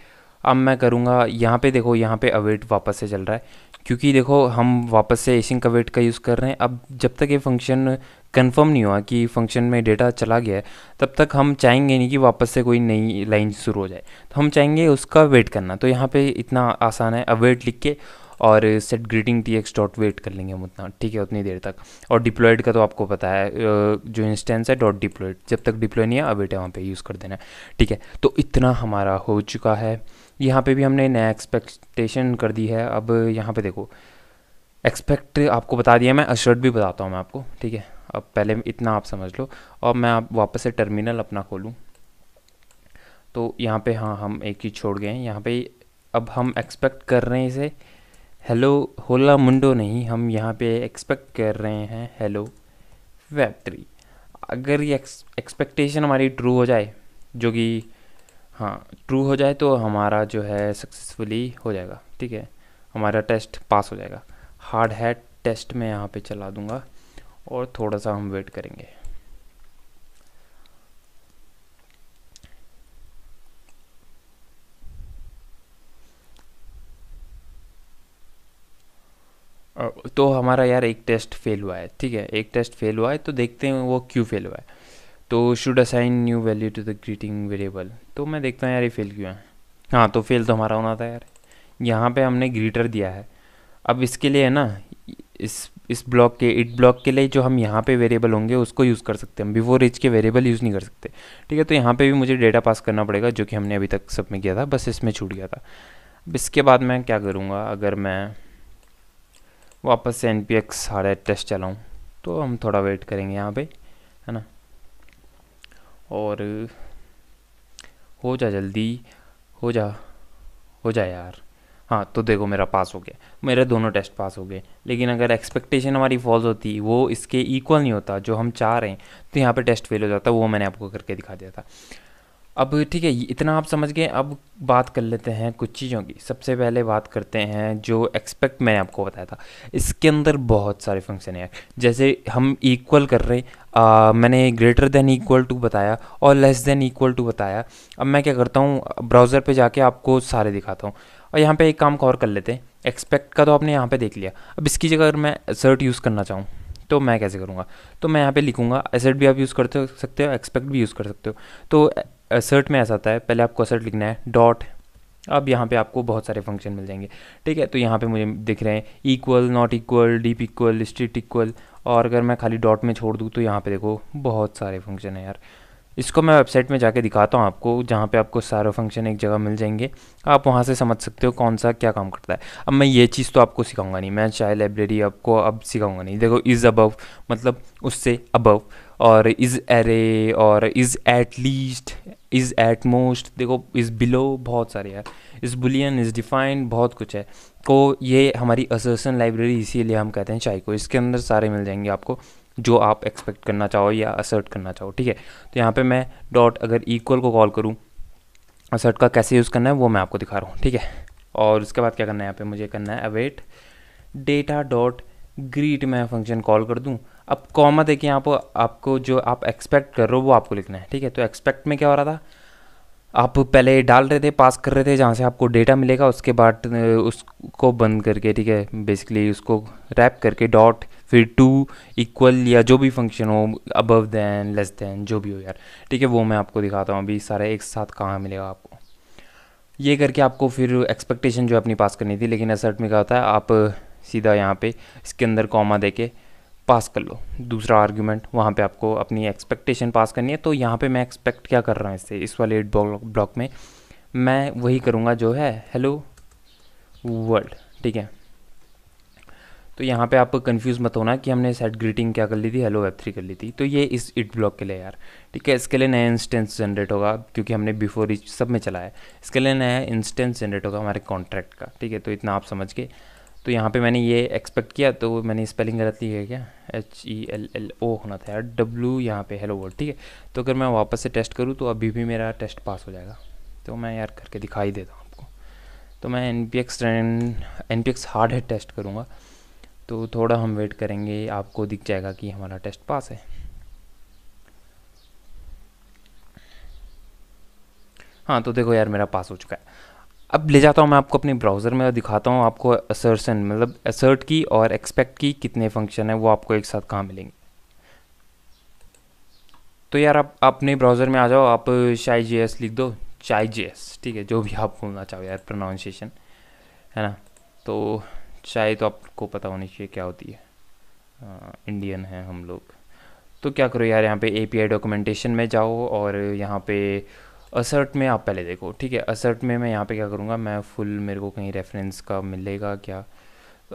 अब मैं करूँगा यहाँ पे देखो यहाँ पे अवेट वापस से चल रहा है क्योंकि देखो हम वापस से एसिंक अवेट का यूज़ कर रहे हैं अब जब तक ये फंक्शन कंफर्म नहीं हुआ कि फंक्शन में डेटा चला गया है तब तक हम चाहेंगे नहीं कि वापस से कोई नई लाइन शुरू हो जाए तो हम चाहेंगे उसका वेट करना तो यहाँ पे इतना आसान है अवेट लिख के और set greeting T X dot wait कर लेंगे हम उतना ठीक है उतनी देर तक और डिप्लॉयड का तो आपको पता है जो इंस्टेंस है डॉट डिप्लॉयड जब तक डिप्लॉय नहीं है अवेट है वहाँ पे यूज़ कर देना ठीक है तो इतना हमारा हो चुका है यहाँ पे भी हमने नया एक्सपेक्टेशन कर दी है अब यहाँ पे देखो एक्सपेक्ट आपको बता दिया मैं अशर्ट भी बताता हूँ मैं आपको ठीक है अब पहले इतना आप समझ लो और मैं आप वापस से टर्मिनल अपना खोलूँ तो यहाँ पे हाँ हम एक ही छोड़ गए हैं यहाँ पे अब हम एक्सपेक्ट कर रहे हैं इसे हेलो होला मुंडो नहीं हम यहाँ पे एक्सपेक्ट कर रहे हैं हेलो वेब थ्री अगर ये एक्सपेक्टेशन हमारी ट्रू हो जाए जो कि हाँ ट्रू हो जाए तो हमारा जो है सक्सेसफुली हो जाएगा ठीक है हमारा टेस्ट पास हो जाएगा हार्ड हैड टेस्ट में यहाँ पे चला दूँगा और थोड़ा सा हम वेट करेंगे तो हमारा यार एक टेस्ट फेल हुआ है ठीक है एक टेस्ट फेल हुआ है तो देखते हैं वो क्यों फेल हुआ है तो should assign new value to the greeting variable तो मैं देखता हूँ यार ये फेल क्यों है हाँ तो फेल तो हमारा होना था यार यहाँ पे हमने ग्रीटर दिया है अब इसके लिए है ना इस इस ब्लॉक के इट ब्लॉक के लिए जो हम यहाँ पे वेरिएबल होंगे उसको यूज़ कर सकते हैं बिफोर इच के वेरिएबल यूज़ नहीं कर सकते ठीक है तो यहाँ पे भी मुझे डेटा पास करना पड़ेगा जो कि हमने अभी तक सब में किया था बस इसमें छूट गया था अब इसके बाद मैं क्या करूँगा अगर मैं वापस से N P X hard test चलाऊँ तो हम थोड़ा वेट करेंगे यहाँ पर है ना और हो जा जल्दी हो जा हो जा यार हाँ तो देखो मेरा पास हो गया मेरे दोनों टेस्ट पास हो गए लेकिन अगर एक्सपेक्टेशन हमारी फॉल्स होती वो इसके इक्वल नहीं होता जो हम चाह रहे हैं तो यहाँ पे टेस्ट फेल हो जाता वो मैंने आपको करके दिखा दिया था अब ठीक है इतना आप समझ गए अब बात कर लेते हैं कुछ चीज़ों की सबसे पहले बात करते हैं जो एक्सपेक्ट मैंने आपको बताया था इसके अंदर बहुत सारे फंक्शन हैं जैसे हम इक्वल कर रहे आ, मैंने ग्रेटर देन इक्वल टू बताया और लेस देन इक्वल टू बताया अब मैं क्या करता हूँ ब्राउज़र पे जाके आपको सारे दिखाता हूँ और यहाँ पे एक काम और कर लेते हैं एक्सपेक्ट का तो आपने यहाँ पे देख लिया अब इसकी जगह अगर मैं एसर्ट यूज़ करना चाहूँ तो मैं कैसे करूँगा तो मैं यहाँ पे लिखूँगा एसर्ट भी आप यूज़ कर सकते हो एक्सपेक्ट भी यूज़ कर सकते हो तो एसर्ट में ऐसा आता है पहले आपको एसर्ट लिखना है डॉट अब यहाँ पे आपको बहुत सारे फंक्शन मिल जाएंगे ठीक है तो यहाँ पे मुझे दिख रहे हैं equal not equal deep equal strict equal और अगर मैं खाली डॉट में छोड़ दूँ तो यहाँ पे देखो बहुत सारे फंक्शन हैं यार इसको मैं वेबसाइट में जाके दिखाता हूँ आपको जहाँ पे आपको सारे फंक्शन एक जगह मिल जाएंगे आप वहाँ से समझ सकते हो कौन सा क्या काम करता है अब मैं ये चीज़ तो आपको सिखाऊंगा नहीं मैं चाहे लाइब्रेरी आपको अब सिखाऊंगा नहीं देखो इज़ अबव मतलब उससे अबव और इज़ एरे और is at least is at most देखो इज़ बिलो बहुत सारे है इज़ बुलियन इज़ डिफाइंड बहुत कुछ है तो ये हमारी असोसन लाइब्रेरी इसीलिए हम कहते हैं चाय को इसके अंदर सारे मिल जाएंगे आपको जो आप एक्सपेक्ट करना चाहो या असर्ट करना चाहो ठीक है तो यहाँ पे मैं डॉट अगर इक्वल को कॉल करूँ असर्ट का कैसे यूज़ करना है वो मैं आपको दिखा रहा हूँ ठीक है और उसके बाद क्या करना है यहाँ पे मुझे करना है अवेट डेटा डॉट ग्रीट मैं फंक्शन कॉल कर दूँ अब कॉमा देखिए यहाँ पर आपको जो आप एक्सपेक्ट कर रहे हो वो आपको लिखना है ठीक है तो एक्सपेक्ट में क्या हो रहा था आप पहले डाल रहे थे पास कर रहे थे जहाँ से आपको डेटा मिलेगा उसके बाद उसको बंद करके ठीक है बेसिकली उसको रैप करके डॉट फिर टू इक्वल या जो भी फंक्शन हो अबव दैन लेस दैन जो भी हो यार ठीक है वो मैं आपको दिखाता हूँ अभी सारे एक साथ कहाँ मिलेगा आपको ये करके आपको फिर एक्सपेक्टेशन जो अपनी पास करनी थी लेकिन असर्ट में क्या होता है आप सीधा यहाँ पे इसके अंदर कॉमा दे के पास कर लो दूसरा आर्ग्यूमेंट वहाँ पे आपको अपनी एक्सपेक्टेशन पास करनी है तो यहाँ पे मैं एक्सपेक्ट क्या कर रहा हूँ इससे इस वाले ब्लॉक में मैं वही करूँगा जो है हेलो वर्ल्ड ठीक है तो यहाँ पे आप कंफ्यूज मत होना कि हमने सेट ग्रीटिंग क्या कर ली थी हेलो वेब थ्री कर ली थी तो ये इस इट ब्लॉक के लिए यार ठीक है इसके लिए नया इंस्टेंस जनरेट होगा क्योंकि हमने बिफोर इच सब में चलाया है इसके लिए नया इंस्टेंस जनरेट होगा हमारे कॉन्ट्रैक्ट का ठीक है तो इतना आप समझ के तो यहाँ पे मैंने ये एक्सपेक्ट किया तो मैंने स्पेलिंग गलत ली है क्या H E L L O होना था यार डब्ल्यू यहाँ पे हेलो वर्ल्ड ठीक है तो अगर मैं वापस से टेस्ट करूँ तो अभी भी मेरा टेस्ट पास हो जाएगा तो मैं यार करके दिखाई देता हूँ आपको तो मैं N P X N P X Hardhat test करूँगा तो थोड़ा हम वेट करेंगे आपको दिख जाएगा कि हमारा टेस्ट पास है हाँ तो देखो यार मेरा पास हो चुका है अब ले जाता हूँ मैं आपको अपने ब्राउज़र में और दिखाता हूँ आपको असर्सन मतलब असर्ट की और एक्सपेक्ट की कितने फंक्शन है वो आपको एक साथ कहाँ मिलेंगे तो यार आप अपने ब्राउज़र में आ जाओ आप शाई जे लिख दो चाय जे ठीक है जो भी आप बोलना चाहो यार प्रोनाउंसिएशन है ना तो चाय तो आपको पता होनी चाहिए क्या होती है आ, इंडियन हैं हम लोग तो क्या करो यार यहाँ पे ए डॉक्यूमेंटेशन में जाओ और यहाँ पे असर्ट में आप पहले देखो ठीक है असर्ट में मैं यहाँ पे क्या करूँगा मैं फुल मेरे को कहीं रेफरेंस का मिलेगा क्या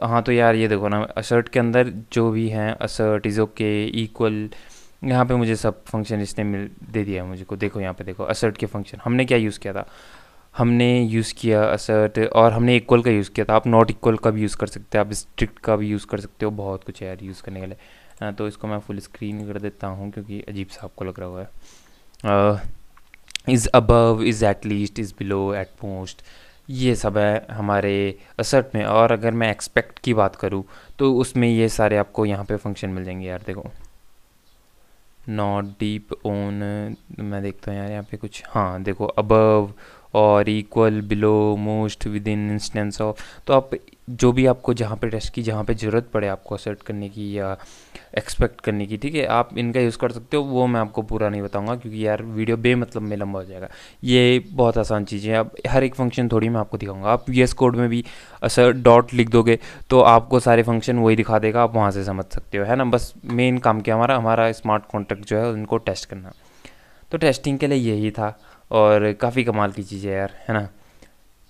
हाँ तो यार ये देखो ना असर्ट के अंदर जो भी हैं असर्ट इज़ ओके इक्वल यहाँ पे मुझे सब फंक्शन इसने मिल दे दिया है मुझे को देखो यहाँ पे देखो असर्ट के फंक्शन हमने क्या यूज़ किया था हमने यूज़ किया असर्ट और हमने इक्वल का यूज़ किया था आप नॉट इक्वल का भी यूज़ कर सकते हो आप स्ट्रिक्ट का भी यूज़ कर सकते हो बहुत कुछ है यार यूज़ करने के लिए हाँ, तो इसको मैं फुल स्क्रीन कर देता हूँ क्योंकि अजीब सा आपको लग रहा हुआ है is above is at least is below at most ये सब है हमारे असर्ट में और अगर मैं एक्सपेक्ट की बात करूँ तो उसमें ये सारे आपको यहाँ पे फंक्शन मिल जाएंगे यार देखो नॉट डीप ओन मैं देखता हूँ यार यहाँ पे कुछ हाँ देखो अबव और equal below most within instance of तो आप जो भी आपको जहाँ पे टेस्ट की जहाँ पे ज़रूरत पड़े आपको असर्ट करने की या एक्सपेक्ट करने की ठीक है आप इनका यूज़ कर सकते हो वो मैं आपको पूरा नहीं बताऊँगा क्योंकि यार वीडियो बेमतलब में लंबा हो जाएगा ये बहुत आसान चीज़ें अब हर एक फंक्शन थोड़ी मैं आपको दिखाऊंगा आप यूएस कोड में भी असर डॉट लिख दोगे तो आपको सारे फंक्शन वही दिखा देगा आप वहाँ से समझ सकते हो है ना बस मेन काम क्या हमारा हमारा स्मार्ट कॉन्ट्रैक्ट जो है उनको टेस्ट करना तो टेस्टिंग के लिए यही था और काफ़ी कमाल की चीज़ है यार है ना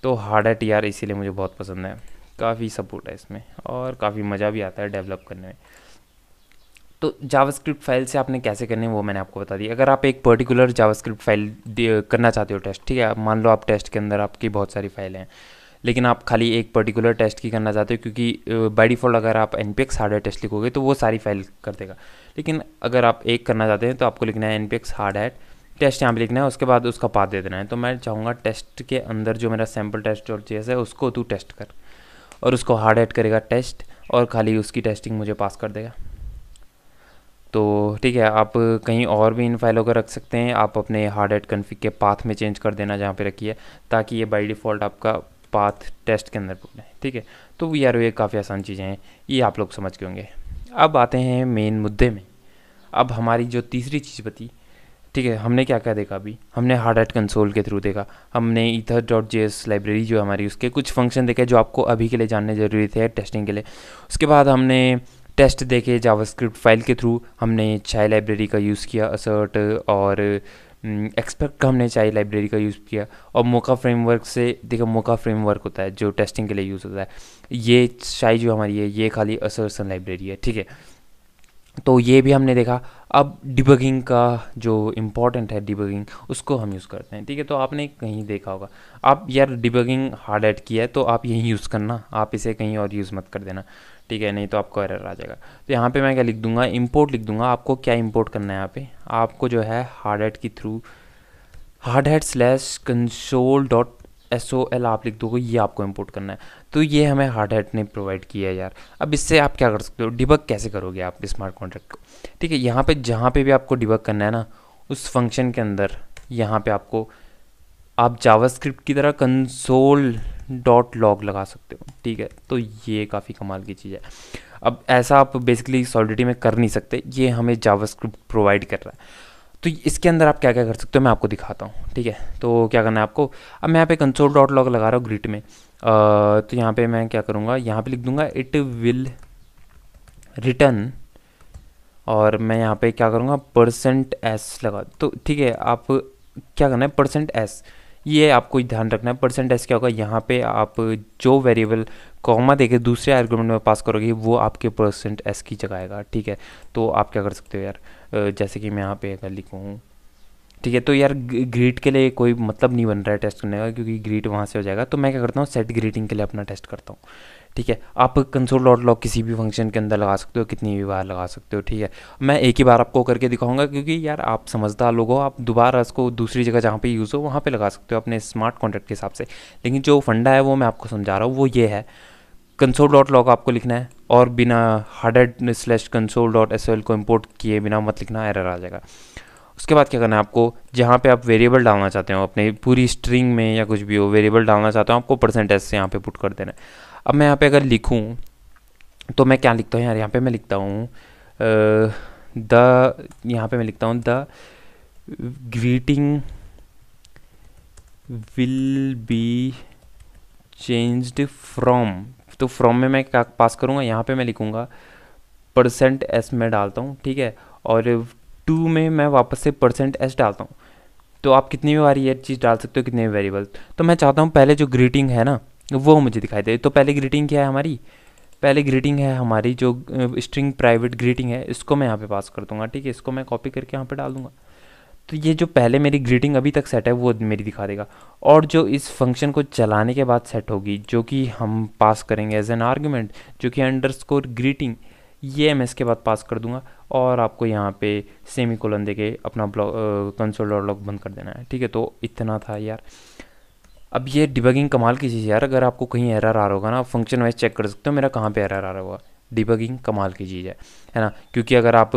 तो हार्ड एट यार इसीलिए मुझे बहुत पसंद है काफ़ी सपोर्ट है इसमें और काफ़ी मज़ा भी आता है डेवलप करने में तो जावास्क्रिप्ट फाइल से आपने कैसे करनी है वो मैंने आपको बता दी अगर आप एक पर्टिकुलर जावास्क्रिप्ट फाइल करना चाहते हो टेस्ट ठीक है मान लो आप टेस्ट के अंदर आपकी बहुत सारी फाइलें हैं लेकिन आप खाली एक पर्टिकुलर टेस्ट की करना चाहते हो क्योंकि बाय डिफ़ॉल्ट अगर आप N P X hard test लिखोगे तो वो सारी फाइल कर देगा लेकिन अगर आप एक करना चाहते हैं तो आपको लिखना है N P X Hardhat test यहाँ पे लिखना है उसके बाद उसका पाथ दे देना है तो मैं चाहूँगा टेस्ट के अंदर जो मेरा सैम्पल टेस्ट और चेस है उसको तू टेस्ट कर और उसको हार्ड एड करेगा टेस्ट और खाली उसकी टेस्टिंग मुझे पास कर देगा तो ठीक है आप कहीं और भी इन फाइलों को रख सकते हैं आप अपने हार्ड एड कन्फिक के पाथ में चेंज कर देना जहाँ पे रखिए ताकि ये बाय डिफ़ॉल्ट आपका पाथ टेस्ट के अंदर पड़े ठीक है तो वी आर ये काफ़ी आसान चीज़ें हैं ये आप लोग समझ के होंगे अब आते हैं मेन मुद्दे में अब हमारी जो तीसरी चीज़ बती ठीक है हमने क्या क्या देखा अभी हमने हार्ड एट कंसोल के थ्रू देखा हमने ether dot J S library जो है हमारी उसके कुछ फंक्शन देखे जो आपको अभी के लिए जानने ज़रूरी थे टेस्टिंग के लिए उसके बाद हमने टेस्ट देखे जावास्क्रिप्ट फाइल के थ्रू हमने चाय लाइब्रेरी का यूज़ किया असर्ट और एक्सपेक्ट हम्म, का हमने चाय लाइब्रेरी का यूज़ किया और मोका फ्रेमवर्क से देखो मोका फ्रेमवर्क होता है जो टेस्टिंग के लिए यूज़ होता है ये चाय जो हमारी है ये खाली असर्सन लाइब्रेरी है ठीक है तो ये भी हमने देखा अब डिबगिंग का जो इम्पोर्टेंट है डिबगिंग उसको हम यूज़ करते हैं ठीक है तो आपने कहीं देखा होगा आप यार डिबगिंग हार्ड एड की है तो आप यहीं यूज़ करना आप इसे कहीं और यूज़ मत कर देना ठीक है नहीं तो आपको एरर आ जाएगा तो यहाँ पे मैं क्या लिख दूंगा इम्पोर्ट लिख दूंगा आपको क्या इम्पोर्ट करना है यहाँ पर आपको जो है हार्ड एड के through Hardhat slash console dot S O L आप लिख दोगे ये आपको इम्पोर्ट करना है तो ये हमें हार्ड हेट ने प्रोवाइड किया है यार अब इससे आप क्या कर सकते हो डिबक कैसे करोगे आप स्मार्ट कॉन्ट्रैक्ट को ठीक है यहाँ पे जहाँ पे भी आपको डिबक करना है ना उस फंक्शन के अंदर यहाँ पे आपको आप जावास्क्रिप्ट की तरह कंसोल डॉट लॉग लगा सकते हो ठीक है तो ये काफ़ी कमाल की चीज़ है अब ऐसा आप बेसिकली सॉलिडिटी में कर नहीं सकते ये हमें जावास्क्रिप्ट प्रोवाइड कर रहा है तो इसके अंदर आप क्या क्या कर सकते हो मैं आपको दिखाता हूँ ठीक है तो क्या करना है आपको अब मैं यहाँ पे कंसोल डॉट लॉग लगा रहा हूँ ग्रिट में आ, तो यहाँ पे मैं क्या करूँगा यहाँ पे लिख दूँगा इट विल रिटर्न और मैं यहाँ पे क्या करूँगा परसेंट एस लगा तो ठीक है आप क्या करना है परसेंट एस ये आपको ध्यान रखना है परसेंट एस क्या होगा यहाँ पे आप जो वेरिएबल कॉमा देके दूसरे आर्गूमेंट में पास करोगे वो आपके परसेंट एस की जगह आएगा ठीक है तो आप क्या कर सकते हो यार जैसे कि मैं यहाँ पे अगर लिखूँ ठीक है तो यार ग्रीट के लिए कोई मतलब नहीं बन रहा है टेस्ट करने का क्योंकि ग्रीट वहाँ से हो जाएगा तो मैं क्या करता हूँ सेट ग्रीटिंग के लिए अपना टेस्ट करता हूँ ठीक है आप कंसोल डॉट लॉग किसी भी फंक्शन के अंदर लगा सकते हो कितनी भी बार लगा सकते हो ठीक है मैं एक ही बार आपको करके दिखाऊंगा क्योंकि यार आप समझदार लोग हो आप दोबारा इसको दूसरी जगह जहाँ पे यूज़ हो वहाँ पे लगा सकते हो अपने स्मार्ट कॉन्ट्रैक्ट के हिसाब से लेकिन जो फंडा है वो मैं आपको समझा रहा हूँ वो ये है कंसोल डॉट लॉग आपको लिखना है और बिना Hardhat slash console dot S को इम्पोर्ट किए बिना मत लिखना एरर आ जाएगा उसके बाद क्या करना है आपको जहाँ पे आप वेरिएबल डालना चाहते हो अपने पूरी स्ट्रिंग में या कुछ भी हो वेरिएबल डालना चाहते हो आपको परसेंट एस यहाँ पे पुट कर देना है अब मैं यहाँ पे अगर लिखूँ तो मैं क्या लिखता हूँ यार यहाँ पे मैं लिखता हूँ द यहाँ पे मैं लिखता हूँ the greeting will be changed from तो फ्रॉम में मैं क्या पास करूँगा यहाँ पे मैं लिखूँगा परसेंट एस में डालता हूँ ठीक है और टू में मैं वापस से परसेंट एस डालता हूँ तो आप कितनी बार ये चीज़ डाल सकते हो कितने वेरिएबल तो मैं चाहता हूँ पहले जो ग्रीटिंग है ना वो मुझे दिखाई दे तो पहले ग्रीटिंग क्या है हमारी पहले ग्रीटिंग है हमारी जो स्ट्रिंग प्राइवेट ग्रीटिंग है इसको मैं यहाँ पे पास कर दूंगा ठीक है इसको मैं कॉपी करके यहाँ पे डाल दूंगा तो ये जो पहले मेरी ग्रीटिंग अभी तक सेट है वो मेरी दिखा देगा और जो इस फंक्शन को चलाने के बाद सेट होगी जो कि हम पास करेंगे एज एन आर्ग्यूमेंट जो कि अंडर स्कोर ग्रीटिंग ये मैं इसके बाद पास कर दूंगा और आपको यहाँ पे सेमी कोलन दे के अपना ब्लॉग कंसोल और लॉग बंद कर देना है ठीक है तो इतना था यार अब ये डिबगिंग कमाल की चीज़ यार अगर आपको कहीं एरर आ रहा होगा ना आप फंक्शन वाइज चेक कर सकते हो मेरा कहाँ पे एरर आ रहा होगा डिबगिंग कमाल की चीज़ है है ना क्योंकि अगर आप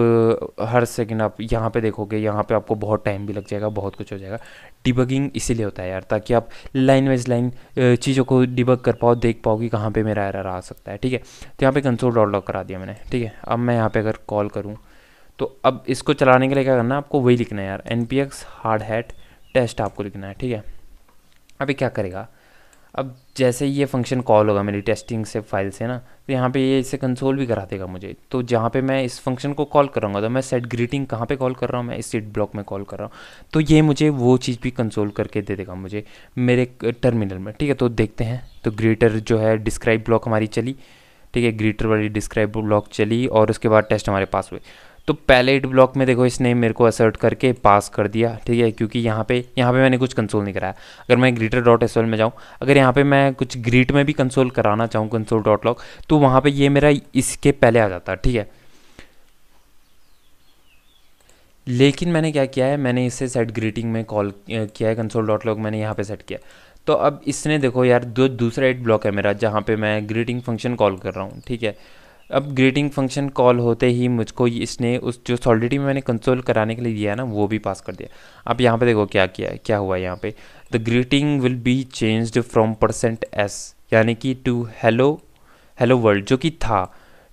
हर सेकंड आप यहाँ पे देखोगे यहाँ पे आपको बहुत टाइम भी लग जाएगा बहुत कुछ हो जाएगा डिबगिंग इसीलिए होता है यार ताकि आप लाइन वाइज लाइन चीज़ों को डिबग कर पाओ देख पाओ कि कहाँ पे मेरा एरर आ सकता है ठीक है तो यहाँ पे कंसोल डॉट लॉक करा दिया मैंने ठीक है अब मैं यहाँ पर अगर कॉल करूँ तो अब इसको चलाने के लिए क्या करना है आपको वही लिखना है यार N P Hardhat test आपको लिखना है ठीक है अभी क्या करेगा अब जैसे ये फंक्शन कॉल होगा मेरी टेस्टिंग से फाइल से ना तो यहाँ पे ये इसे कंसोल भी करा देगा मुझे तो जहाँ पे मैं इस फंक्शन को कॉल करूँगा तो मैं सेट ग्रीटिंग कहाँ पे कॉल कर रहा हूँ मैं इस सेट ब्लॉक में कॉल कर रहा हूँ तो ये मुझे वो चीज़ भी कंसोल करके दे देगा मुझे मेरे टर्मिनल में ठीक है तो देखते हैं तो ग्रीटर जो है डिस्क्राइब ब्लॉक हमारी चली ठीक है ग्रीटर वाली डिस्क्राइब ब्लॉक चली और उसके बाद टेस्ट हमारे पास हुए तो पहले इट ब्लॉक में देखो इसने मेरे को असर्ट करके पास कर दिया ठीक है क्योंकि यहाँ पे यहाँ पे मैंने कुछ कंसोल नहीं कराया अगर मैं ग्रीटर डॉट एस में जाऊँ अगर यहाँ पे मैं कुछ ग्रीट में भी कंसोल कराना चाहूँ कंसोल डॉट लॉक तो वहाँ पर ये मेरा इसके पहले आ जाता ठीक है लेकिन मैंने क्या किया है मैंने इसे सेट ग्रीटिंग में कॉल किया है कंसोल डॉट लॉक मैंने यहाँ पर सेट किया तो अब इसने देखो यार दो दूसरा एट ब्लॉक है मेरा जहाँ पे मैं ग्रीटिंग फंक्शन कॉल कर रहा हूँ ठीक है अब ग्रीटिंग फंक्शन कॉल होते ही मुझको इसने उस जो सॉलिडिटी में मैंने कंसोल कराने के लिए दिया है ना वो भी पास कर दिया आप यहाँ पे देखो क्या किया क्या हुआ है यहाँ पे the greeting will be changed from percent S यानी कि टू हेलो हेलो वर्ल्ड जो कि था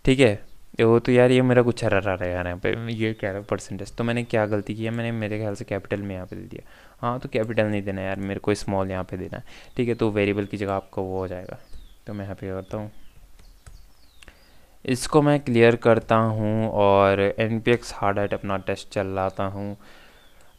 ठीक है वो तो यार ये मेरा कुछ हरा रहा है यार यहाँ पे ये कह रहा परसेंटेज तो मैंने क्या गलती की है मैंने मेरे ख्याल से कैपिटल में यहाँ पे दे दिया हाँ तो कैपिटल नहीं देना यार मेरे को स्मॉल यहाँ पे देना है ठीक है तो वेरिएबल की जगह आपका वो हो जाएगा तो मैं यहाँ पे करता हूँ इसको मैं क्लियर करता हूँ और N P X Hardhat अपना टेस्ट चलाता हूँ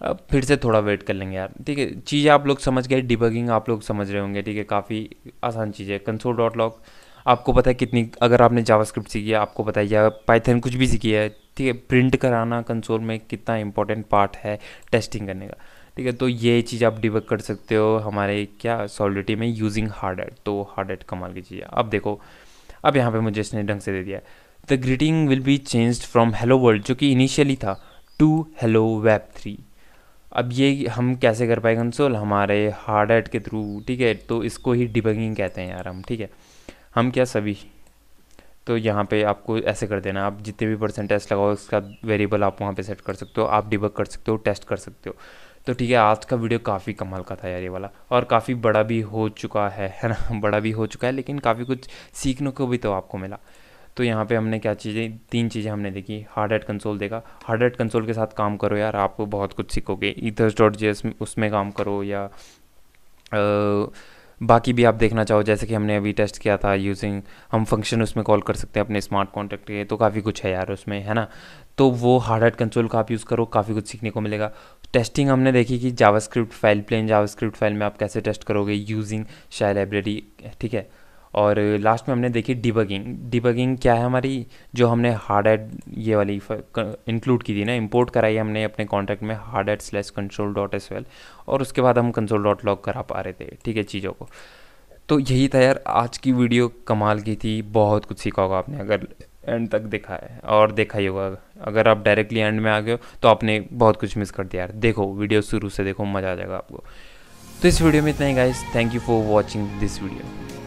अब फिर से थोड़ा वेट कर लेंगे यार ठीक है चीज़ें आप लोग समझ गए डिबगिंग आप लोग समझ रहे होंगे ठीक है काफ़ी आसान चीज़ है कंसोल डॉट लॉग आपको पता है कितनी अगर आपने जावास्क्रिप्ट सीखी है आपको पता है या पाइथन कुछ भी सीखी है ठीक है प्रिंट कराना कंसोल में कितना इंपॉर्टेंट पार्ट है टेस्टिंग करने का ठीक है तो ये चीज़ आप डिबग कर सकते हो हमारे क्या सॉलिडिटी में यूजिंग हार्ड एट तो हार्ड एट कमाल की चीज़ है अब देखो अब यहाँ पे मुझे इसने ढंग से दे दिया the greeting will be change from hello world जो कि इनिशियली था टू हेलो वेब थ्री अब ये हम कैसे कर पाए कंसोल हमारे हार्ड एट के थ्रू ठीक है तो इसको ही डिबंगिंग कहते हैं यार हम ठीक है हम क्या सभी तो यहाँ पे आपको ऐसे कर देना आप जितने भी परसेंट टेस्ट लगाओ उसका वेरिएबल आप वहाँ पे सेट कर सकते हो आप डिबक कर सकते हो टेस्ट कर सकते हो तो ठीक है आज का वीडियो काफ़ी कमाल का था यार ये वाला और काफ़ी बड़ा भी हो चुका है है ना बड़ा भी हो चुका है लेकिन काफ़ी कुछ सीखने को भी तो आपको मिला तो यहाँ पे हमने क्या चीज़ें तीन चीज़ें हमने देखी हार्ड एट कंसोल देखा हार्ड एट कंसोल के साथ काम करो यार आप बहुत कुछ सीखोगे ईथर्स डॉट जी एस उसमें काम करो या आ, बाकी भी आप देखना चाहो जैसे कि हमने अभी टेस्ट किया था यूजिंग हम फंक्शन उसमें कॉल कर सकते हैं अपने स्मार्ट कॉन्टैक्ट के तो काफ़ी कुछ है यार उसमें है ना तो वो हार्ड हार्ड कंसोल का आप यूज़ करो काफ़ी कुछ सीखने को मिलेगा टेस्टिंग हमने देखी कि JavaScript file plain JavaScript file में आप कैसे टेस्ट करोगे यूजिंग शायद लाइब्रेरी ठीक है और लास्ट में हमने देखी डिबगिंग डिबगिंग क्या है हमारी जो हमने हार्ड एड ये वाली इंक्लूड की थी ना इंपोर्ट कराई हमने अपने कॉन्टैक्ट में Hardhat slash console dot S well और उसके बाद हम कंसोल डॉट लॉग करा पा रहे थे ठीक है चीज़ों को तो यही था यार आज की वीडियो कमाल की थी बहुत कुछ सीखा होगा आपने अगर एंड तक देखा है और देखा ही होगा अगर आप डायरेक्टली एंड में आ गए हो तो आपने बहुत कुछ मिस कर दिया यार देखो वीडियो शुरू से देखो मज़ा आ जाएगा आपको तो इस वीडियो में इतना ही guys thank you for watching this video